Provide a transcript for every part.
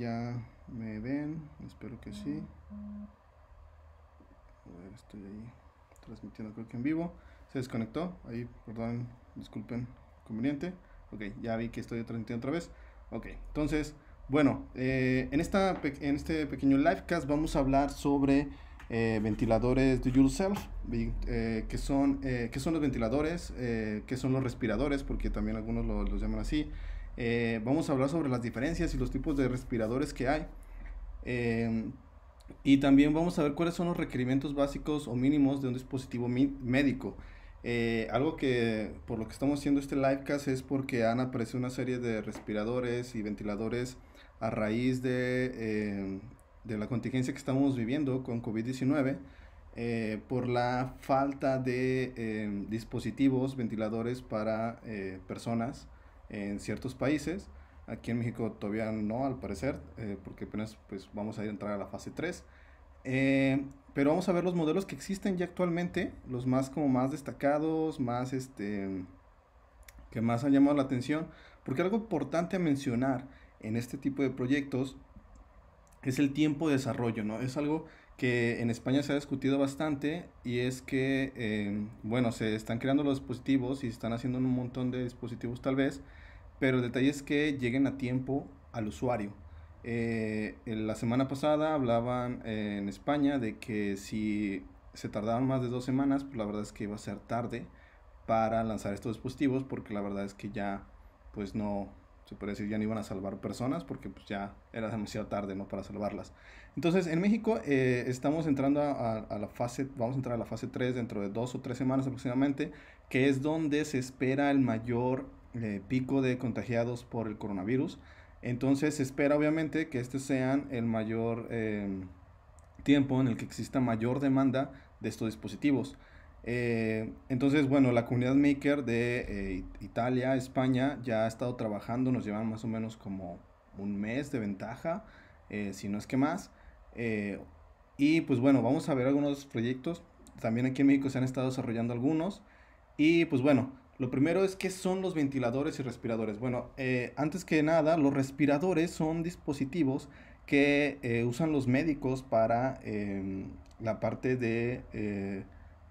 Ya me ven, espero que sí. estoy ahí transmitiendo creo que en vivo. Se desconectó, ahí, perdón, disculpen, conveniente. Ok, ya vi que estoy transmitiendo otra vez. Ok, entonces, bueno, eh, en, esta, en este pequeño livecast vamos a hablar sobre eh, ventiladores de yourself, eh, que, son, eh, que son los ventiladores, que son los respiradores, porque también algunos los llaman así. Eh, vamos a hablar sobre las diferencias y los tipos de respiradores que hay. Em, y también vamos a ver cuáles son los requerimientos básicos o mínimos de un dispositivo médico. Eh, algo que por lo que estamos haciendo este livecast es porque han aparecido una serie de respiradores y ventiladores a raíz de, em, la contingencia que estamos viviendo con COVID-19. Eh, por la falta de em, dispositivos, ventiladores para personas en ciertos países. Aquí en México todavía no, al parecer, eh, porque apenas pues, vamos a ir a entrar a la fase 3. Eh, pero vamos a ver los modelos que existen ya actualmente, los más como más destacados, más este que más han llamado la atención, porque algo importante a mencionar en este tipo de proyectos es el tiempo de desarrollo, ¿no? Es algo que en España se ha discutido bastante y es que, eh, bueno, se están creando los dispositivos y se están haciendo un montón de dispositivos tal vez, pero el detalle es que lleguen a tiempo al usuario. Eh, la semana pasada hablaban eh, en España de que si se tardaban más de dos semanas, pues la verdad es que iba a ser tarde para lanzar estos dispositivos, porque la verdad es que ya, pues no, se puede decir, ya no iban a salvar personas, porque pues ya era demasiado tarde, ¿no? Para salvarlas. Entonces, en México eh, estamos entrando a, a, la fase, vamos a entrar a la fase 3 dentro de dos o tres semanas aproximadamente, que es donde se espera el mayor eh, pico de contagiados por el coronavirus. Entonces se espera obviamente que este sea el mayor em, tiempo en el que exista mayor demanda de estos dispositivos. Eh, entonces, bueno, la comunidad maker de eh, Italia, España, ya ha estado trabajando, nos llevan más o menos como un mes de ventaja, si no es que más. y pues bueno, vamos a ver algunos proyectos. También aquí en México se han estado desarrollando algunos. Y pues bueno, lo primero es qué son los ventiladores y respiradores. Bueno, eh, antes que nada, los respiradores son dispositivos que eh, usan los médicos para em, la parte de eh,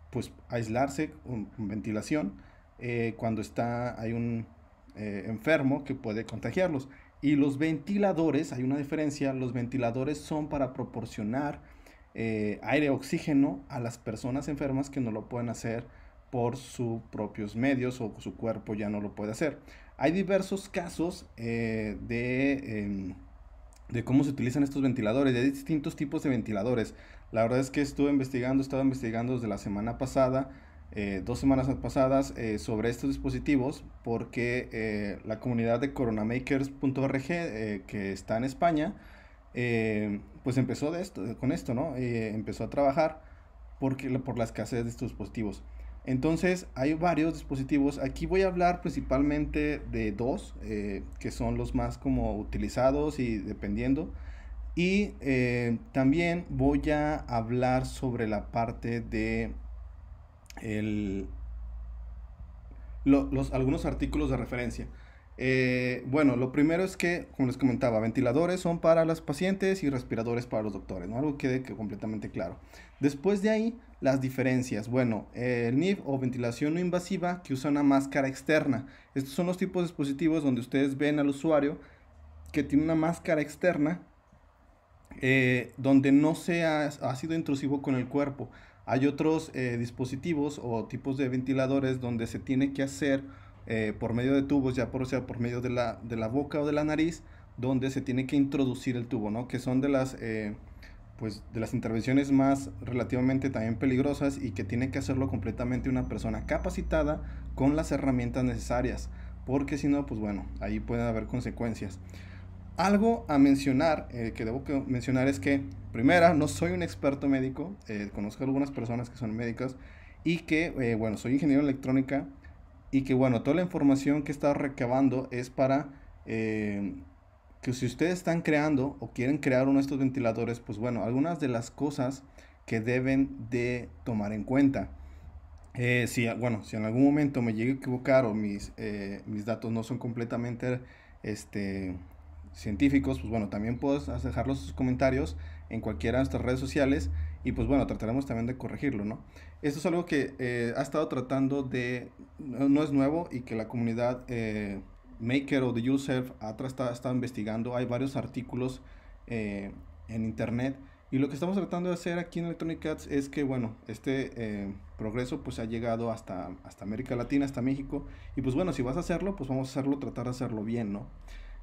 pues aislarse con, ventilación cuando está hay un enfermo que puede contagiarlos. Y los ventiladores, hay una diferencia, los ventiladores son para proporcionar aire oxígeno a las personas enfermas que no lo pueden hacer por sus propios medios o su cuerpo ya no lo puede hacer. Hay diversos casos eh, em, de, cómo se utilizan estos ventiladores, hay distintos tipos de ventiladores. La verdad es que estuve investigando, estaba investigando desde la semana pasada, eh, dos semanas pasadas, eh, sobre estos dispositivos, porque la comunidad de coronamakers.org, que está en España, pues empezó de con esto, ¿no? empezó a trabajar porque, por la escasez de estos dispositivos. Entonces hay varios dispositivos. Aquí voy a hablar principalmente de dos, eh, que son los más como utilizados y dependiendo. Y eh, también voy a hablar sobre la parte de los, algunos artículos de referencia. Eh, bueno, lo primero es que, como les comentaba, ventiladores son para las pacientes y respiradores para los doctores, ¿no? Algo que quede completamente claro. Después de ahí las diferencias. Bueno, eh, el NIF o ventilación no invasiva que usa una máscara externa. Estos son los tipos de dispositivos donde ustedes ven al usuario que tiene una máscara externa eh, donde no se ha, sido intrusivo con el cuerpo. Hay otros eh, dispositivos o tipos de ventiladores donde se tiene que hacer por medio de tubos, ya por, sea, por medio de la, de la, boca o de la nariz, donde se tiene que introducir el tubo, ¿no? Que son de las pues de las intervenciones más relativamente también peligrosas y que tiene que hacerlo completamente una persona capacitada con las herramientas necesarias, porque si no, pues bueno, ahí pueden haber consecuencias. Algo a mencionar, eh, que debo mencionar es que, primera, no soy un experto médico, eh, conozco algunas personas que son médicas y que, eh, bueno, soy ingeniero electrónica y que, bueno, toda la información que he estado recabando es para que si ustedes están creando o quieren crear uno de estos ventiladores, pues bueno, algunas de las cosas que deben de tomar en cuenta. Eh, si, bueno, si en algún momento me llegue a equivocar o mis, eh, mis datos no son completamente este, científicos, pues bueno, también puedes dejarlos sus comentarios en cualquiera de nuestras redes sociales y pues bueno, trataremos también de corregirlo, ¿no? Esto es algo que eh, ha estado tratando de, no, es nuevo y que la comunidad Maker o the Yourself, atrás está, está investigando, hay varios artículos eh, en internet. Y lo que estamos tratando de hacer aquí en Electronic Arts es que, bueno, este eh, progreso pues ha llegado hasta, hasta América Latina, hasta México. Y pues bueno, si vas a hacerlo, pues vamos a hacerlo, tratar de hacerlo bien, ¿no?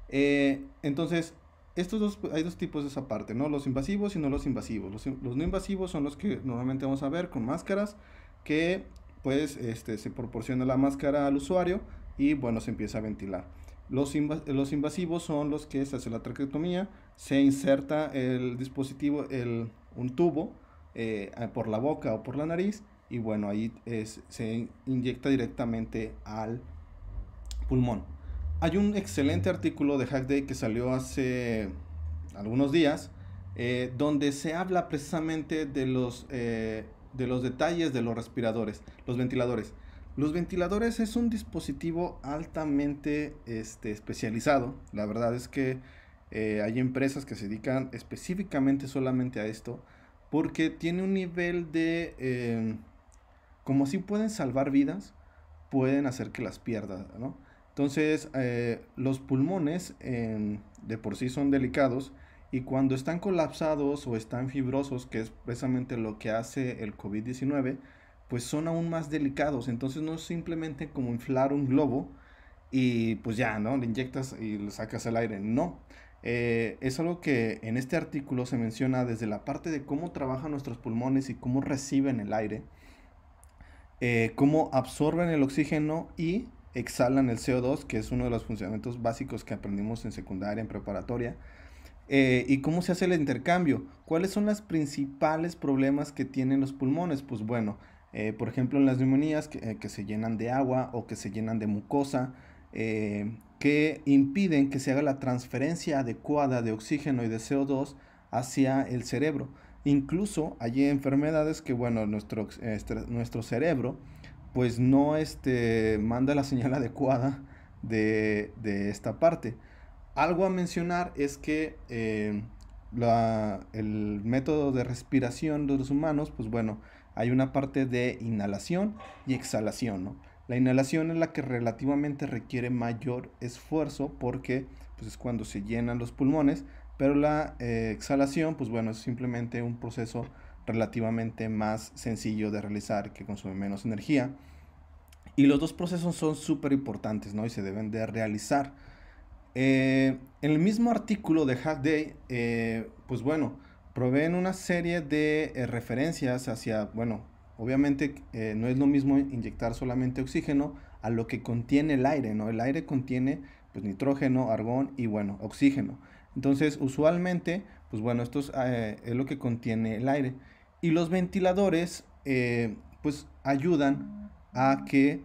Eh, entonces, estos dos, hay dos tipos de esa parte, ¿no? Los invasivos y no los invasivos. Los, no invasivos son los que normalmente vamos a ver con máscaras que pues este, se proporciona la máscara al usuario y bueno, se empieza a ventilar. Los, los invasivos son los que se hace la traqueotomía, se inserta el dispositivo, un tubo eh, por la boca o por la nariz y bueno, ahí es, se inyecta directamente al pulmón. Hay un excelente artículo de Hackday que salió hace algunos días eh, donde se habla precisamente de los, eh, de los detalles de los respiradores, los ventiladores. Los ventiladores es un dispositivo altamente este, especializado. La verdad es que eh, hay empresas que se dedican específicamente solamente a esto porque tiene un nivel de... Em, como si pueden salvar vidas, pueden hacer que las pierdas, ¿no? Entonces, eh, los pulmones em, de por sí son delicados y cuando están colapsados o están fibrosos, que es precisamente lo que hace el COVID-19, pues son aún más delicados. Entonces no es simplemente como inflar un globo y pues ya, ¿no? Le inyectas y le sacas el aire. No. Eh, es algo que en este artículo se menciona desde la parte de cómo trabajan nuestros pulmones y cómo reciben el aire, eh, cómo absorben el oxígeno y exhalan el CO2, que es uno de los funcionamientos básicos que aprendimos en secundaria, en preparatoria, eh, y cómo se hace el intercambio. ¿Cuáles son los principales problemas que tienen los pulmones? Pues bueno, eh, por ejemplo, en las neumonías eh, que, se llenan de agua o que se llenan de mucosa, eh, que impiden que se haga la transferencia adecuada de oxígeno y de CO2 hacia el cerebro. Incluso hay enfermedades que, bueno, nuestro, este, cerebro pues no este, manda la señal adecuada de, esta parte. Algo a mencionar es que el método de respiración de los humanos, pues bueno, hay una parte de inhalación y exhalación, La inhalación es la que relativamente requiere mayor esfuerzo porque pues, es cuando se llenan los pulmones, pero la eh, exhalación, pues bueno, es simplemente un proceso relativamente más sencillo de realizar que consume menos energía. Y los dos procesos son súper importantes, ¿no? Y se deben de realizar. en eh, el mismo artículo de Hack Day, eh, pues bueno, proveen una serie de eh, referencias hacia, bueno, obviamente eh, no es lo mismo inyectar solamente oxígeno a lo que contiene el aire, ¿no? El aire contiene pues nitrógeno, argón y bueno, oxígeno. Entonces, usualmente, pues bueno, esto es, eh, lo que contiene el aire. Y los ventiladores, pues ayudan a que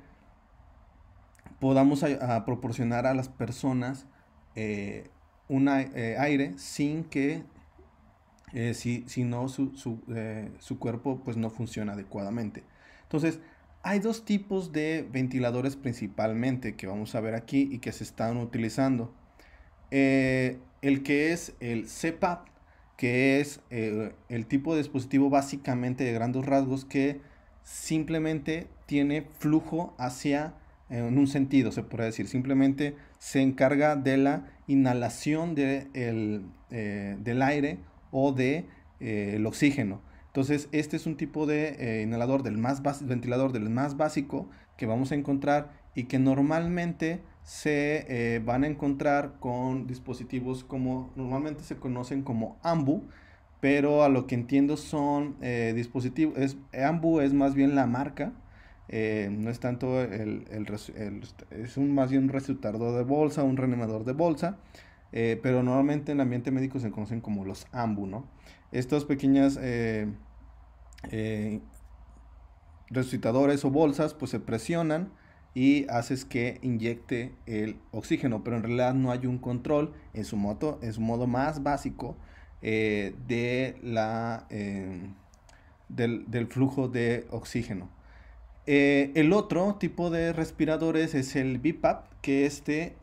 podamos proporcionar a las personas un aire sin que eh, si, no eh, su, cuerpo pues no funciona adecuadamente. Entonces, hay dos tipos de ventiladores principalmente que vamos a ver aquí y que se están utilizando. Eh, el que es el CPAP, que es el tipo de dispositivo básicamente de grandes rasgos que simplemente tiene flujo hacia en un sentido, se puede decir. Simplemente se encarga de la inhalación del aire o de eh, el oxígeno. Entonces, este es un tipo de eh, inhalador del más ventilador del más básico que vamos a encontrar y que normalmente se eh, van a encontrar con dispositivos como normalmente se conocen como AMBU, pero a lo que entiendo son dispositivos, AMBU es más bien la marca, no es tanto el, es un más bien un resultador de bolsa, un reanimador de bolsa, eh, pero normalmente en el ambiente médico se conocen como los AMBU, ¿no? Estas pequeñas eh, eh, resucitadores o bolsas pues se presionan y haces que inyecte el oxígeno, pero en realidad no hay un control en su modo, es modo más básico de la, em, del, flujo de oxígeno. el otro tipo de respiradores es el BIPAP, que este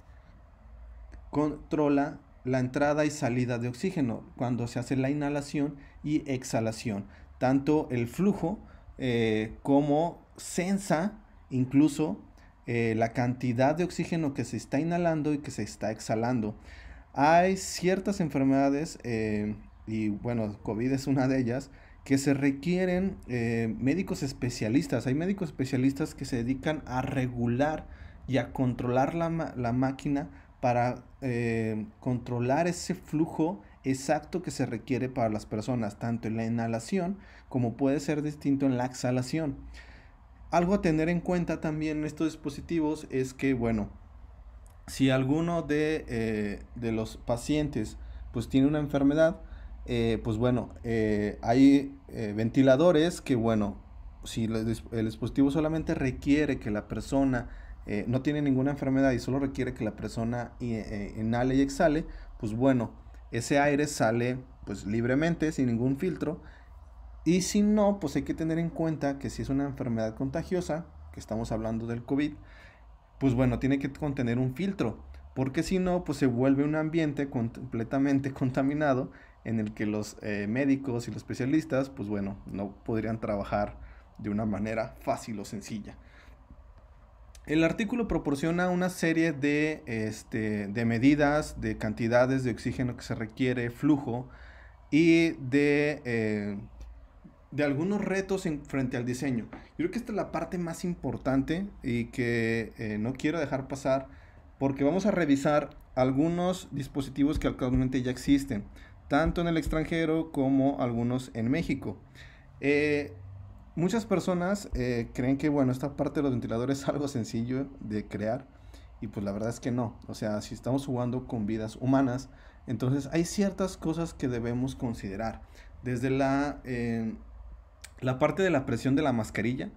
controla la entrada y salida de oxígeno cuando se hace la inhalación y exhalación. Tanto el flujo eh, como sensa incluso eh, la cantidad de oxígeno que se está inhalando y que se está exhalando. Hay ciertas enfermedades, eh, y bueno, COVID es una de ellas, que se requieren médicos especialistas. Hay médicos especialistas que se dedican a regular y a controlar la, la máquina para eh, controlar ese flujo exacto que se requiere para las personas, tanto en la inhalación como puede ser distinto en la exhalación. Algo a tener en cuenta también en estos dispositivos es que, bueno, si alguno de, eh, los pacientes pues tiene una enfermedad, eh, pues bueno, hay ventiladores que, bueno, si el dispositivo solamente requiere que la persona eh, no tiene ninguna enfermedad y solo requiere que la persona eh, inhale y exhale, pues bueno, ese aire sale pues libremente, sin ningún filtro. Y si no, pues hay que tener en cuenta que si es una enfermedad contagiosa, que estamos hablando del COVID, pues bueno, tiene que contener un filtro, porque si no, pues se vuelve un ambiente completamente contaminado en el que los eh, médicos y los especialistas, pues bueno, no podrían trabajar de una manera fácil o sencilla. El artículo proporciona una serie de, este, de medidas, de cantidades de oxígeno que se requiere, flujo y de, eh, de algunos retos en, frente al diseño. Yo creo que esta es la parte más importante y que eh, no quiero dejar pasar porque vamos a revisar algunos dispositivos que actualmente ya existen, tanto en el extranjero como algunos en México. Eh, Muchas personas eh, creen que, bueno, esta parte de los ventiladores es algo sencillo de crear y pues la verdad es que no. O sea, si estamos jugando con vidas humanas, entonces hay ciertas cosas que debemos considerar. Desde la, eh, la parte de la presión de la mascarilla,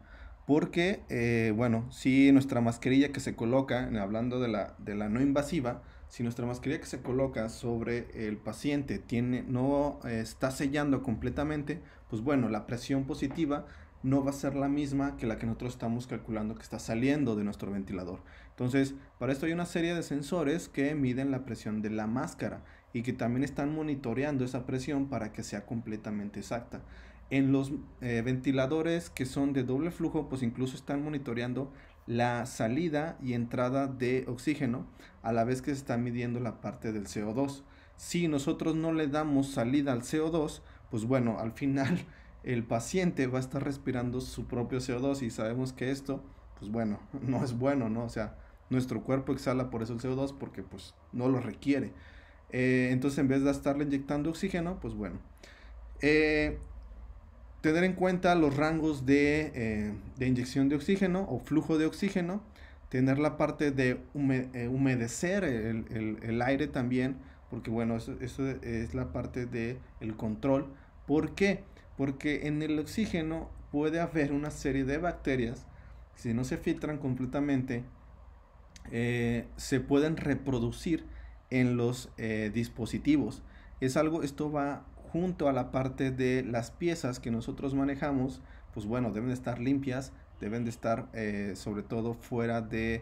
porque, eh, bueno, si nuestra mascarilla que se coloca, hablando de la, de la no invasiva, si nuestra mascarilla que se coloca sobre el paciente tiene, no está sellando completamente, pues bueno, la presión positiva no va a ser la misma que la que nosotros estamos calculando que está saliendo de nuestro ventilador. Entonces, para esto hay una serie de sensores que miden la presión de la máscara y que también están monitoreando esa presión para que sea completamente exacta. En los eh, ventiladores que son de doble flujo, pues incluso están monitoreando la salida y entrada de oxígeno a la vez que se está midiendo la parte del CO2. Si nosotros no le damos salida al CO2, pues bueno, al final el paciente va a estar respirando su propio CO2 y sabemos que esto, pues bueno, no es bueno, ¿no? O sea, nuestro cuerpo exhala por eso el CO2 porque pues no lo requiere. Eh, entonces en vez de estarle inyectando oxígeno, pues bueno. Eh, tener en cuenta los rangos eh, de, inyección de oxígeno o flujo de oxígeno. Tener la parte de humedecer el, aire también, porque bueno, eso, es la parte del el control. ¿Por qué? porque en el oxígeno puede haber una serie de bacterias si no se filtran completamente eh, se pueden reproducir en los eh, dispositivos. Es algo, esto va junto a la parte de las piezas que nosotros manejamos, pues bueno, deben de estar limpias, deben de estar eh, sobre todo fuera del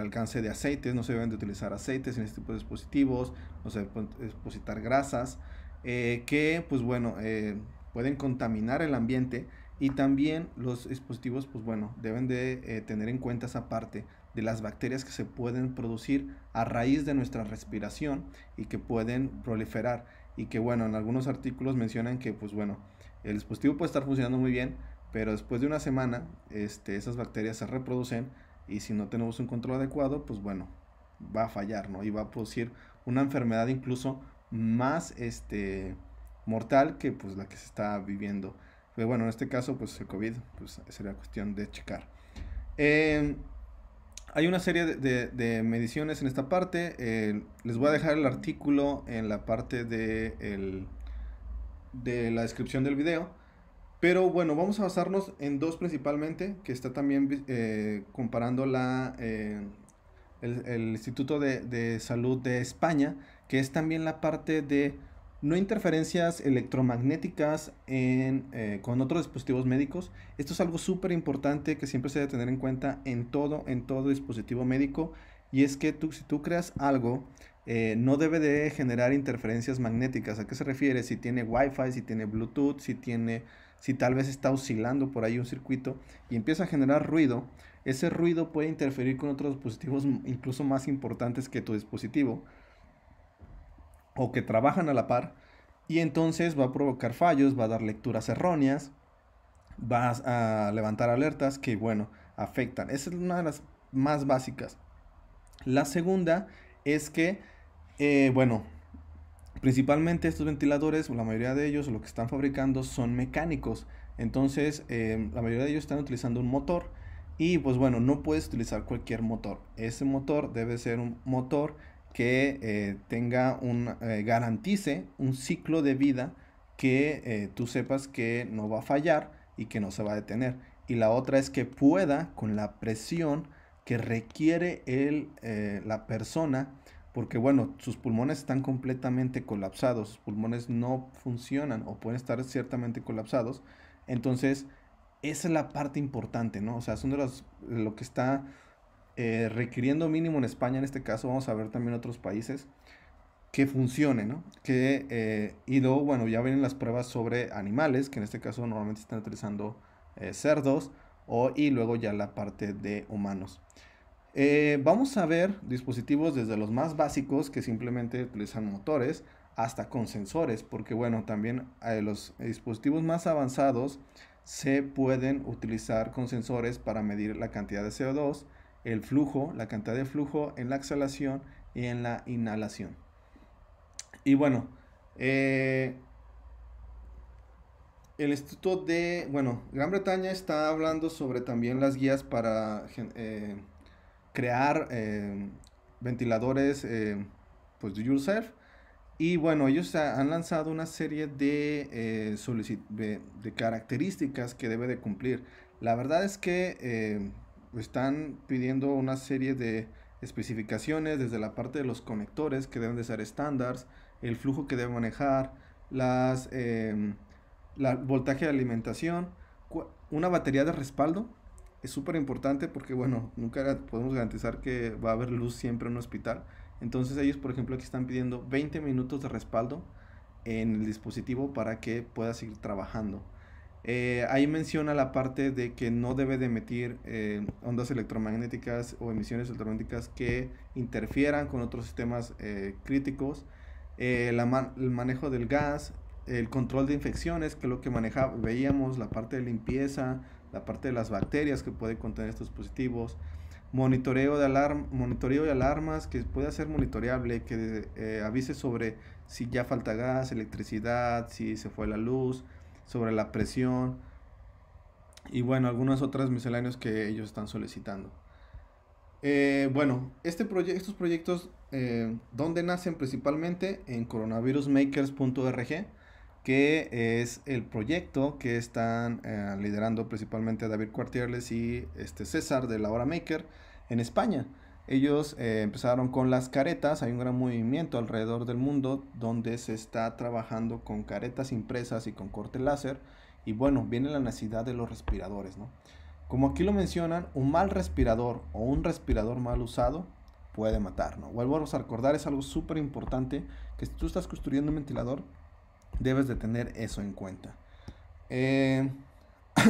alcance de aceites, no se deben de utilizar aceites en este tipo de dispositivos, no se deben depositar grasas, eh, que pues bueno, eh, pueden contaminar el ambiente y también los dispositivos pues bueno, deben de eh, tener en cuenta esa parte de las bacterias que se pueden producir a raíz de nuestra respiración y que pueden proliferar y que bueno, en algunos artículos mencionan que pues bueno, el dispositivo puede estar funcionando muy bien, pero después de una semana este, esas bacterias se reproducen y si no tenemos un control adecuado, pues bueno, va a fallar, ¿no? Y va a producir una enfermedad incluso más este, mortal que pues la que se está viviendo. Pero bueno, en este caso, pues el COVID, pues sería cuestión de checar. Eh, hay una serie de, mediciones en esta parte. Eh, les voy a dejar el artículo en la parte de, de la descripción del video. Pero bueno, vamos a basarnos en dos principalmente, que está también eh, comparando la, el, el, Instituto de, de Salud de España que es también la parte de no interferencias electromagnéticas eh, con otros dispositivos médicos. Esto es algo súper importante que siempre se debe tener en cuenta en todo, en todo dispositivo médico. Y es que tú, si tú creas algo, eh, no debe de generar interferencias magnéticas. ¿A qué se refiere? Si tiene Wi-Fi, si tiene Bluetooth, si tiene, si tal vez está oscilando por ahí un circuito y empieza a generar ruido, ese ruido puede interferir con otros dispositivos incluso más importantes que tu dispositivo o que trabajan a la par y entonces va a provocar fallos, va a dar lecturas erróneas, va a levantar alertas que, bueno, afectan. Esa es una de las más básicas. La segunda es que, eh, bueno, principalmente estos ventiladores, la mayoría de ellos, lo que están fabricando son mecánicos. Entonces, em, la mayoría de ellos están utilizando un motor. Y pues bueno, no puedes utilizar cualquier motor. Ese motor debe ser un motor que eh, tenga un, eh, garantice un ciclo de vida que eh, tú sepas que no va a fallar y que no se va a detener. Y la otra es que pueda con la presión que requiere el, la persona, porque bueno, sus pulmones están completamente colapsados, sus pulmones no funcionan o pueden estar ciertamente colapsados. Entonces, esa es la parte importante, ¿no? O sea, son de los, lo que está eh, requiriendo mínimo en España, en este caso, vamos a ver también otros países, que funcionen Que, ido eh, bueno, ya vienen las pruebas sobre animales, que en este caso normalmente están utilizando eh, cerdos, o, y luego ya la parte de humanos. vamos a ver dispositivos desde los más básicos que simplemente utilizan motores hasta con sensores, porque bueno, también los dispositivos más avanzados se pueden utilizar con sensores para medir la cantidad de CO2 el flujo, la cantidad de flujo en la exhalación y en la inhalación. Y bueno, eh, el Instituto de, bueno, Gran Bretaña está hablando sobre también las guías para eh, crear eh, ventiladores, pues, do Y bueno, ellos han lanzado una serie de, de, características que debe de cumplir. La verdad es que están pidiendo una serie de especificaciones desde la parte de los conectores que deben de ser estándares, el flujo que debe manejar, las, em, la voltaje de alimentación, una batería de respaldo. Es súper importante porque, bueno, nunca podemos garantizar que va a haber luz siempre en un hospital. Entonces ellos, por ejemplo, aquí están pidiendo 20 minutos de respaldo en el dispositivo para que pueda seguir trabajando. Eh, ahí menciona la parte de que no debe de emitir eh, ondas electromagnéticas o emisiones electromagnéticas que interfieran con otros sistemas eh, críticos, el manejo del gas, el control de infecciones, que es lo que manejaba, veíamos, la parte de limpieza, la parte de las bacterias que puede contener estos dispositivos, monitoreo de monitoreo de alarmas que pueda ser monitoreable, que avise sobre si ya falta gas, electricidad, si se fue la luz, sobre la presión y bueno, algunas otras misceláneas que ellos están solicitando. Eh, bueno, este estos proyectos, eh, donde nacen principalmente? En coronavirusmakers.org, que es el proyecto que están eh, liderando principalmente David Cuartierles y este César de la Hora Maker en España. Ellos eh, empezaron con las caretas, hay un gran movimiento alrededor del mundo donde se está trabajando con caretas impresas y con corte láser. Y bueno, viene la necesidad de los respiradores, ¿no? Como aquí lo mencionan, un mal respirador o un respirador mal usado puede matar, ¿no? Vuelvo a recordar, es algo súper importante que si tú estás construyendo un ventilador, debes de tener eso en cuenta. Eh,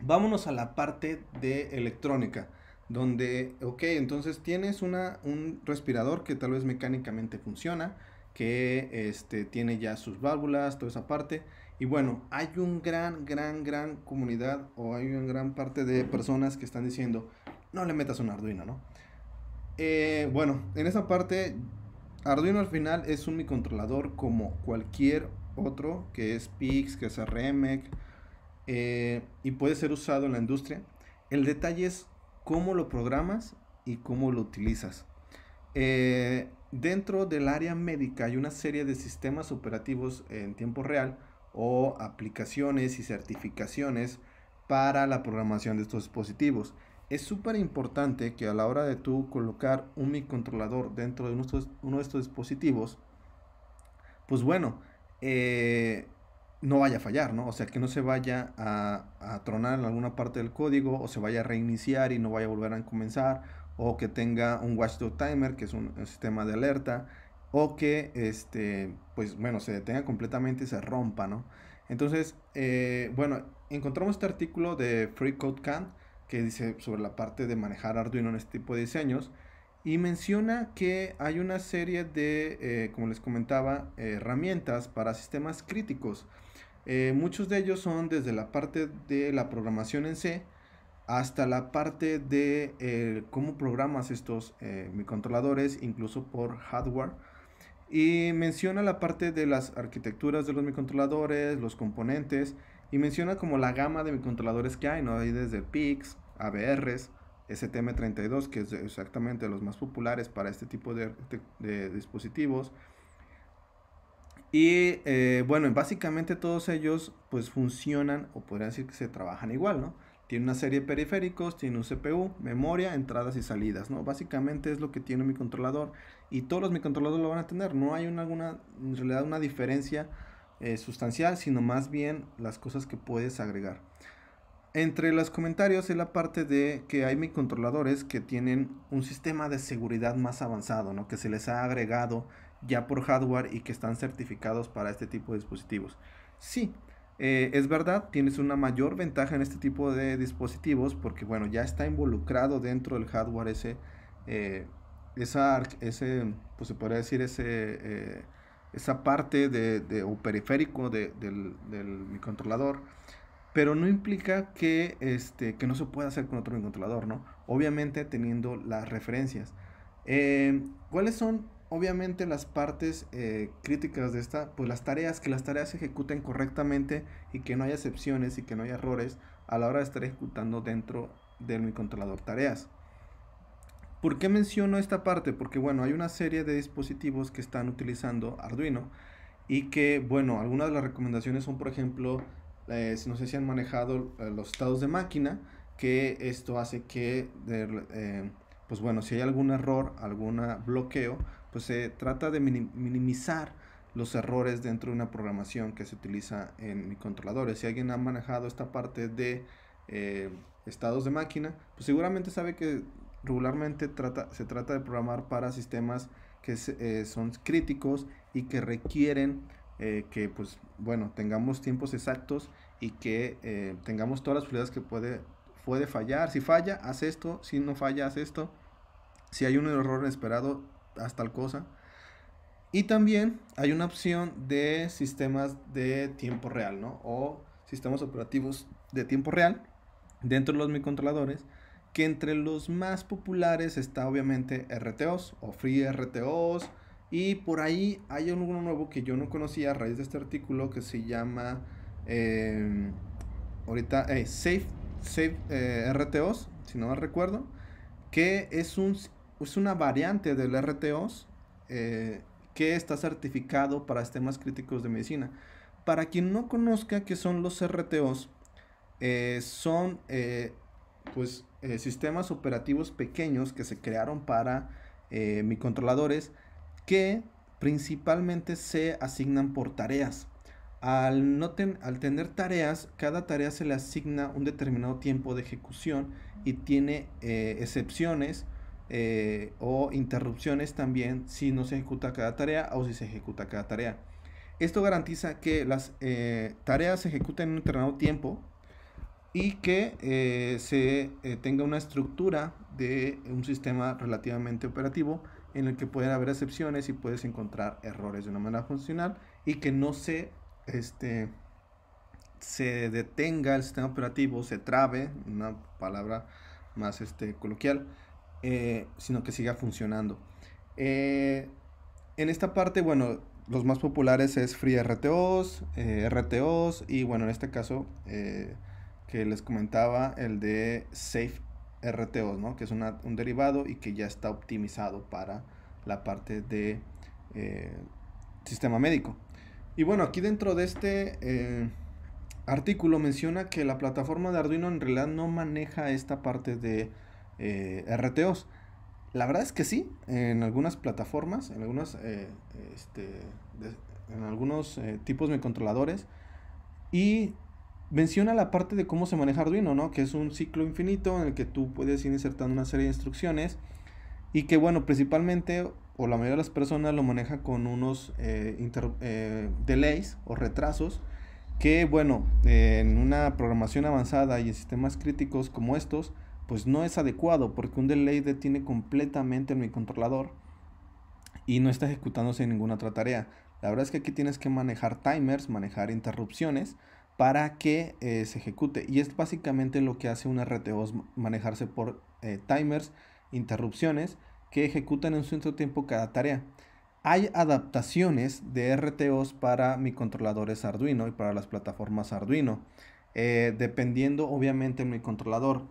vámonos a la parte de electrónica donde, ok, entonces tienes una, un respirador que tal vez mecánicamente funciona, que este, tiene ya sus válvulas, toda esa parte. Y bueno, hay un gran, gran, gran comunidad o hay una gran parte de personas que están diciendo, no le metas un Arduino, ¿no? Eh, bueno, en esa parte, Arduino al final es un microcontrolador como cualquier otro, que es PIX, que es RMEC, eh, y puede ser usado en la industria. El detalle es cómo lo programas y cómo lo utilizas. Eh, dentro del área médica hay una serie de sistemas operativos en tiempo real o aplicaciones y certificaciones para la programación de estos dispositivos. Es súper importante que a la hora de tú colocar un microcontrolador dentro de uno de estos, dispositivos, pues bueno, eh, no vaya a fallar, ¿no? O sea, que no se vaya a, tronar en alguna parte del código o se vaya a reiniciar y no vaya a volver a comenzar o que tenga un watchdog timer, que es un, sistema de alerta, o que, este, pues bueno, se detenga completamente y se rompa, ¿no? Entonces, eh, bueno, encontramos este artículo de Free que dice sobre la parte de manejar Arduino en este tipo de diseños y menciona que hay una serie de, eh, como les comentaba, herramientas para sistemas críticos. Eh, muchos de ellos son desde la parte de la programación en C hasta la parte de eh, cómo programas estos eh, microcontroladores, incluso por hardware. Y menciona la parte de las arquitecturas de los microcontroladores, los componentes, y menciona como la gama de microcontroladores que hay, ¿no? Hay desde PICs, ABRs, STM32, que es exactamente los más populares para este tipo de dispositivos, y eh, bueno, básicamente todos ellos pues funcionan o podrían decir que se trabajan igual, ¿no? Tiene una serie de periféricos, tiene un CPU, memoria, entradas y salidas, ¿no? Básicamente es lo que tiene mi controlador y todos los controladores lo van a tener. No hay una, alguna, en realidad una diferencia eh, sustancial, sino más bien las cosas que puedes agregar. Entre los comentarios es la parte de que hay controladores que tienen un sistema de seguridad más avanzado, ¿no? Que se les ha agregado ya por hardware y que están certificados para este tipo de dispositivos. Sí, eh, es verdad, tienes una mayor ventaja en este tipo de dispositivos porque, bueno, ya está involucrado dentro del hardware ese, eh, esa, ese pues se podría decir, ese, eh, esa parte de, o periférico del, del, microcontrolador. Pero no implica que, este, que no se pueda hacer con otro microcontrolador, ¿no? Obviamente teniendo las referencias. ¿Cuáles son obviamente las partes eh, críticas de esta, pues las tareas, que las tareas se ejecuten correctamente y que no haya excepciones y que no haya errores a la hora de estar ejecutando dentro del controlador tareas. ¿Por qué menciono esta parte? Porque bueno, hay una serie de dispositivos que están utilizando Arduino y que bueno, algunas de las recomendaciones son por ejemplo, eh, no sé si han manejado eh, los estados de máquina, que esto hace que, pues bueno, si hay algún error, algún bloqueo, pues, se trata de minimizar los errores dentro de una programación que se utiliza en controladores. Si alguien ha manejado esta parte de eh, estados de máquina, pues seguramente sabe que regularmente se trata de programar para sistemas que eh, son críticos y que requieren eh, que, pues, bueno, tengamos tiempos exactos y que tengamos todas las posibilidades que puede, puede fallar. Si falla, haz esto. Si no falla, haz esto. Si hay un error inesperado, hasta tal cosa. Y también hay una opción de sistemas de tiempo real, ¿no? O sistemas operativos de tiempo real dentro de los microcontroladores, que entre los más populares está obviamente RTOs o free RTOs. Y por ahí hay uno nuevo que yo no conocía a raíz de este artículo que se llama em, ahorita eh, Safe, Safe eh, RTOs, si no mal recuerdo, que es un es una variante del RTOS eh, que está certificado para sistemas críticos de medicina. Para quien no conozca qué son los RTOs, eh, son eh, pues, sistemas operativos pequeños que se crearon para microcontroladores que principalmente se asignan por tareas. Al, no al, tener tareas, cada tarea se le asigna un determinado tiempo de ejecución y tiene excepciones eh, o interrupciones también si no se ejecuta cada tarea o si se ejecuta cada tarea. Esto garantiza que las eh, tareas se ejecuten en un determinado tiempo y que eh, se tenga una estructura de un sistema relativamente operativo en el que pueden haber excepciones y puedes encontrar errores de una manera funcional y que no se, este, se detenga el sistema operativo, se trabe, una palabra más este, coloquial, eh, sino que siga funcionando. Eh, en esta parte, bueno, los más populares es FreeRTOs, eh, RTOs y bueno, en este caso que les comentaba, el de Safe RTOs, ¿no? que es un derivado y que ya está optimizado para la parte de sistema médico. Y bueno, aquí dentro de este artículo menciona que la plataforma de Arduino en realidad no maneja esta parte de eh, RTOs. La verdad es que sí, en algunas plataformas, en algunos eh, este, en algunos eh, tipos de controladores. Y menciona la parte de cómo se maneja Arduino, ¿no? Que es un ciclo infinito en el que tú puedes ir insertando una serie de instrucciones. Y que bueno, principalmente o la mayoría de las personas lo maneja con unos delays o retrasos que bueno, en una programación avanzada y en sistemas críticos como estos, pues no es adecuado porque un delay detiene completamente mi controlador y no está ejecutándose ninguna otra tarea. La verdad es que aquí tienes que manejar timers, manejar interrupciones para que eh, se ejecute. Y es básicamente lo que hace un RTO, manejarse por eh, timers, interrupciones que ejecutan en su tiempo cada tarea. Hay adaptaciones de RTOs para mi es Arduino y para las plataformas Arduino, eh, dependiendo obviamente de mi controlador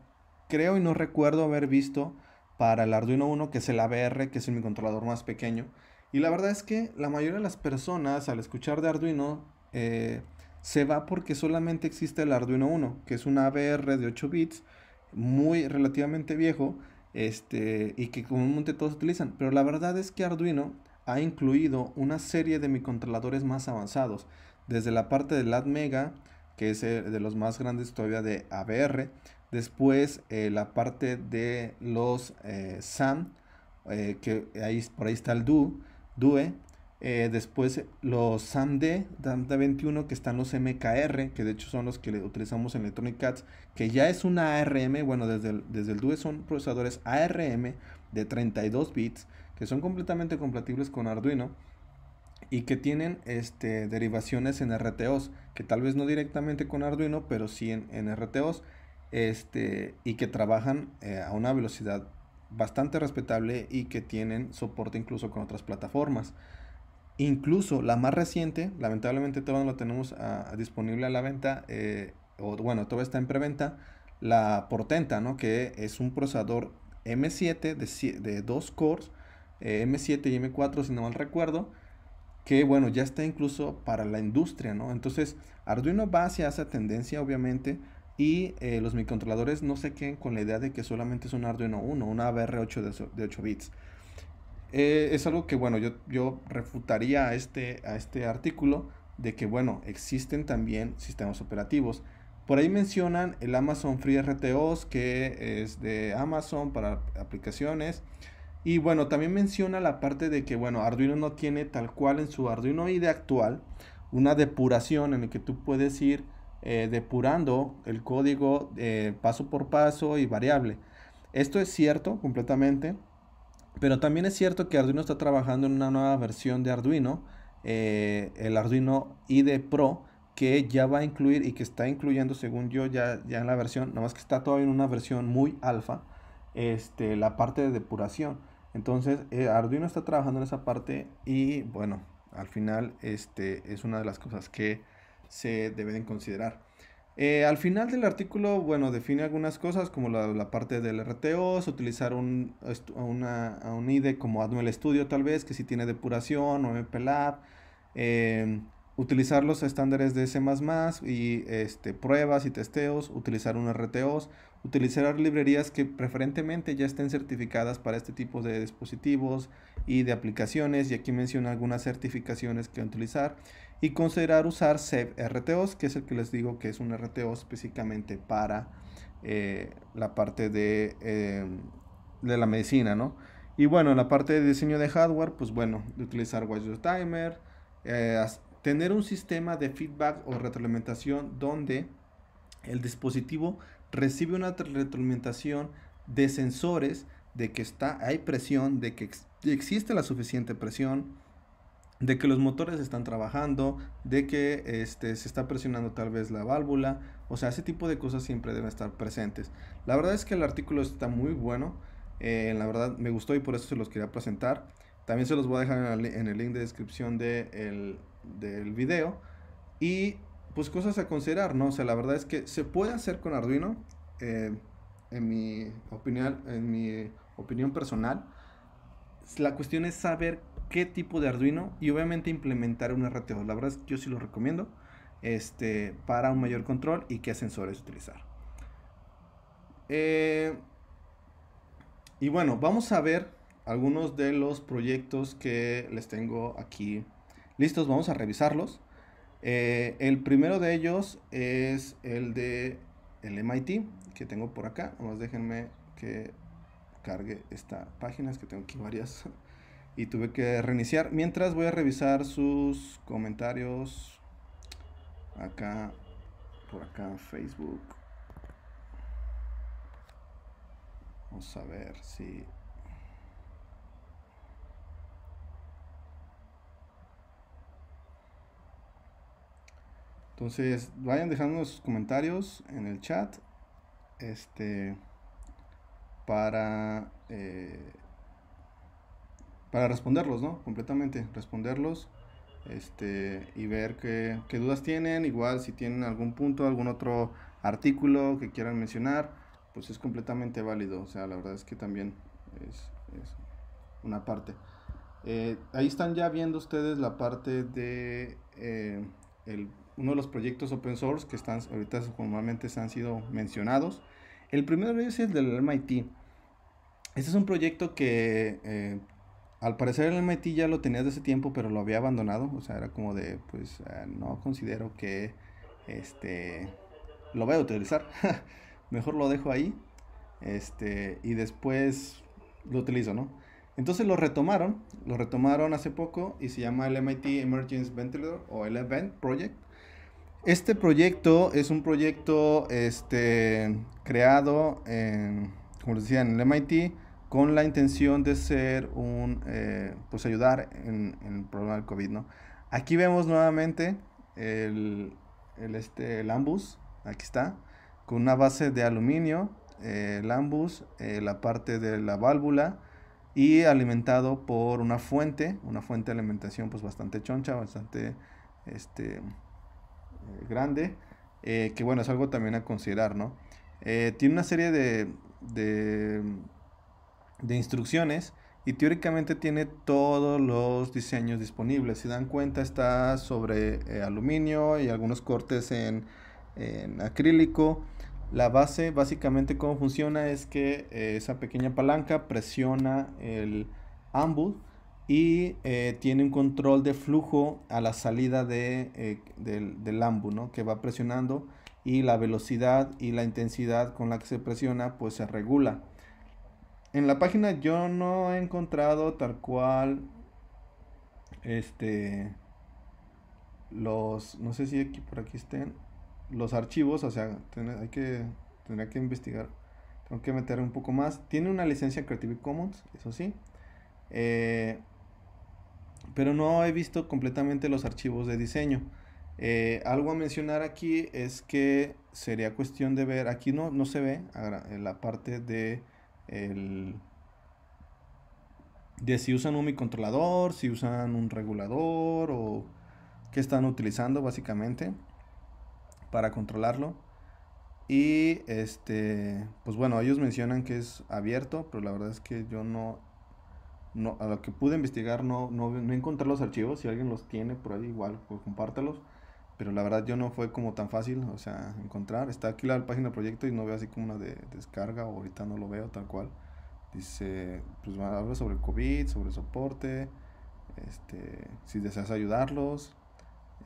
creo y no recuerdo haber visto para el Arduino 1, que es el ABR, que es mi controlador más pequeño. Y la verdad es que la mayoría de las personas al escuchar de Arduino eh, se va porque solamente existe el Arduino 1, que es un ABR de 8 bits, muy relativamente viejo, este, y que comúnmente todos utilizan. Pero la verdad es que Arduino ha incluido una serie de microcontroladores más avanzados, desde la parte del ATmega, que es eh, de los más grandes todavía de ABR, Después eh, la parte de los eh, SAM, eh, que por ahí está el DU, DUE. después los SAMD, DAMDA21, que están los MKR, que de hecho son los que utilizamos en Electronic Cats, que ya es una ARM, bueno, desde el, desde el DUE son procesadores ARM de 32 bits, que son completamente compatibles con Arduino y que tienen este, derivaciones en RTOs, que tal vez no directamente con Arduino, pero sí en, en RTOs este, y que trabajan eh, a una velocidad bastante respetable y que tienen soporte incluso con otras plataformas. Incluso la más reciente, lamentablemente todavía no la tenemos ah, disponible a la venta, eh, o bueno, todavía está en preventa, la Portenta, ¿no? que es un procesador M7 de, dos cores, eh, M7 y M4 si no mal recuerdo, que bueno, ya está incluso para la industria, ¿no? Entonces, Arduino va hacia esa tendencia, obviamente, y eh, los microcontroladores no se queden con la idea de que solamente es un Arduino 1, una ABR8 de, 8 bits. Eh, es algo que, bueno, yo, refutaría a este, a este artículo de que, bueno, existen también sistemas operativos. Por ahí mencionan el Amazon Free RTOs que es de Amazon para aplicaciones. Y bueno, también menciona la parte de que, bueno, Arduino no tiene tal cual en su Arduino IDE actual una depuración en la que tú puedes ir eh, depurando el código eh, paso por paso y variable. Esto es cierto completamente, pero también es cierto que Arduino está trabajando en una nueva versión de Arduino, eh, el Arduino IDE Pro, que ya va a incluir y que está incluyendo, según yo, ya, ya en la versión, nada más que está todavía en una versión muy alfa, este, la parte de depuración. Entonces, Arduino está trabajando en esa parte y bueno, al final este, es una de las cosas que se deben considerar. Eh, al final del artículo, bueno, define algunas cosas como la, parte del RTOS, utilizar un, una, IDE como Admiral Studio tal vez, que si tiene depuración o MPLAB, eh, utilizar los estándares de C++ y este, pruebas y testeos, utilizar un RTOs, utilizar librerías que preferentemente ya estén certificadas para este tipo de dispositivos y de aplicaciones, y aquí menciona algunas certificaciones que utilizar y considerar usar Save RTOs, que es el que les digo que es un RTO específicamente para eh, la parte de, eh, de, la medicina, ¿no? Y bueno, en la parte de diseño de hardware, pues bueno, utilizar Wireless Timer, eh, tener un sistema de feedback o retroalimentación donde el dispositivo recibe una retroalimentación de sensores de que está, hay presión, de que existe la suficiente presión, de que los motores están trabajando, de que este, se está presionando tal vez la válvula, o sea, ese tipo de cosas siempre deben estar presentes. La verdad es que el artículo está muy bueno, eh, la verdad me gustó y por eso se los quería presentar. También se los voy a dejar en el, link de descripción del video. Y pues cosas a considerar, ¿no? O sea, la verdad es que se puede hacer con Arduino, eh, en, mi opinión, en mi opinión personal. La cuestión es saber qué tipo de Arduino y obviamente implementar un RTO. La verdad es que yo sí lo recomiendo este, para un mayor control y qué sensores utilizar. Eh, y bueno, vamos a ver algunos de los proyectos que les tengo aquí listos. Vamos a revisarlos. Eh, el primero de ellos es el de el MIT que tengo por acá. Nomás déjenme que cargue esta página. Es que tengo aquí varias y tuve que reiniciar. Mientras voy a revisar sus comentarios acá, por acá, en Facebook. Vamos a ver si... Entonces, vayan dejando sus comentarios en el chat. Este. Para. Eh, para responderlos, ¿no? Completamente, responderlos este, y ver qué, dudas tienen, igual si tienen algún punto, algún otro artículo que quieran mencionar, pues es completamente válido, o sea, la verdad es que también es, una parte. Eh, ahí están ya viendo ustedes la parte de eh, uno de los proyectos open source que están ahorita se han sido mencionados. El primero es el del MIT. Este es un proyecto que eh, al parecer el MIT ya lo tenía desde ese tiempo, pero lo había abandonado. O sea, era como de, pues ah, no considero que este lo voy a utilizar. Mejor lo dejo ahí. Este, y después lo utilizo, ¿no? Entonces lo retomaron, lo retomaron hace poco y se llama el MIT Emergence Ventilator o el Event Project. Este proyecto es un proyecto este, creado, en, como les decía, en el MIT con la intención de ser un, eh, pues ayudar en, el problema del COVID, ¿no? Aquí vemos nuevamente el, el este, el ambus, aquí está, con una base de aluminio, eh, el ambus, eh, la parte de la válvula y alimentado por una fuente, una fuente de alimentación pues bastante choncha, bastante este, grande, que bueno, es algo también a considerar, ¿no? tiene una serie de, de de instrucciones y teóricamente tiene todos los diseños disponibles. Si dan cuenta está sobre eh, aluminio y algunos cortes en, acrílico. La base básicamente cómo funciona es que eh, esa pequeña palanca presiona el ámbul y eh, tiene un control de flujo a la salida del, del que va presionando y la velocidad y la intensidad con la que se presiona pues se regula en la página yo no he encontrado tal cual este los no sé si aquí por aquí estén los archivos o sea hay que tendría que investigar tengo que meter un poco más tiene una licencia Creative Commons eso sí eh, pero no he visto completamente los archivos de diseño eh, algo a mencionar aquí es que sería cuestión de ver aquí no no se ve en la parte de el de si usan un microcontrolador, si usan un regulador o qué están utilizando básicamente para controlarlo. Y este, pues bueno, ellos mencionan que es abierto, pero la verdad es que yo no, no a lo que pude investigar no, no, no encontré los archivos. Si alguien los tiene por ahí, igual, pues compártelos pero la verdad yo no fue como tan fácil, o sea, encontrar. Está aquí la página del proyecto y no veo así como una de descarga, o ahorita no lo veo tal cual. Dice, pues habla sobre el COVID, sobre soporte, este, si deseas ayudarlos,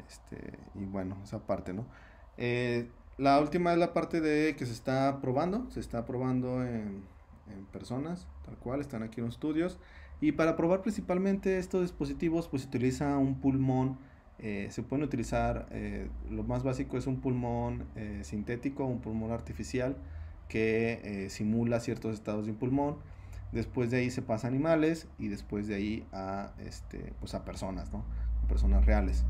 este, y bueno, esa parte, ¿no? Eh, la última es la parte de que se está probando, se está probando en, en personas, tal cual, están aquí en los estudios. Y para probar principalmente estos dispositivos, pues se utiliza un pulmón eh, se pueden utilizar, eh, lo más básico es un pulmón eh, sintético, un pulmón artificial que simula ciertos estados de un pulmón. Después de ahí se pasa a animales y después de ahí a, este, pues a personas, ¿no? personas reales.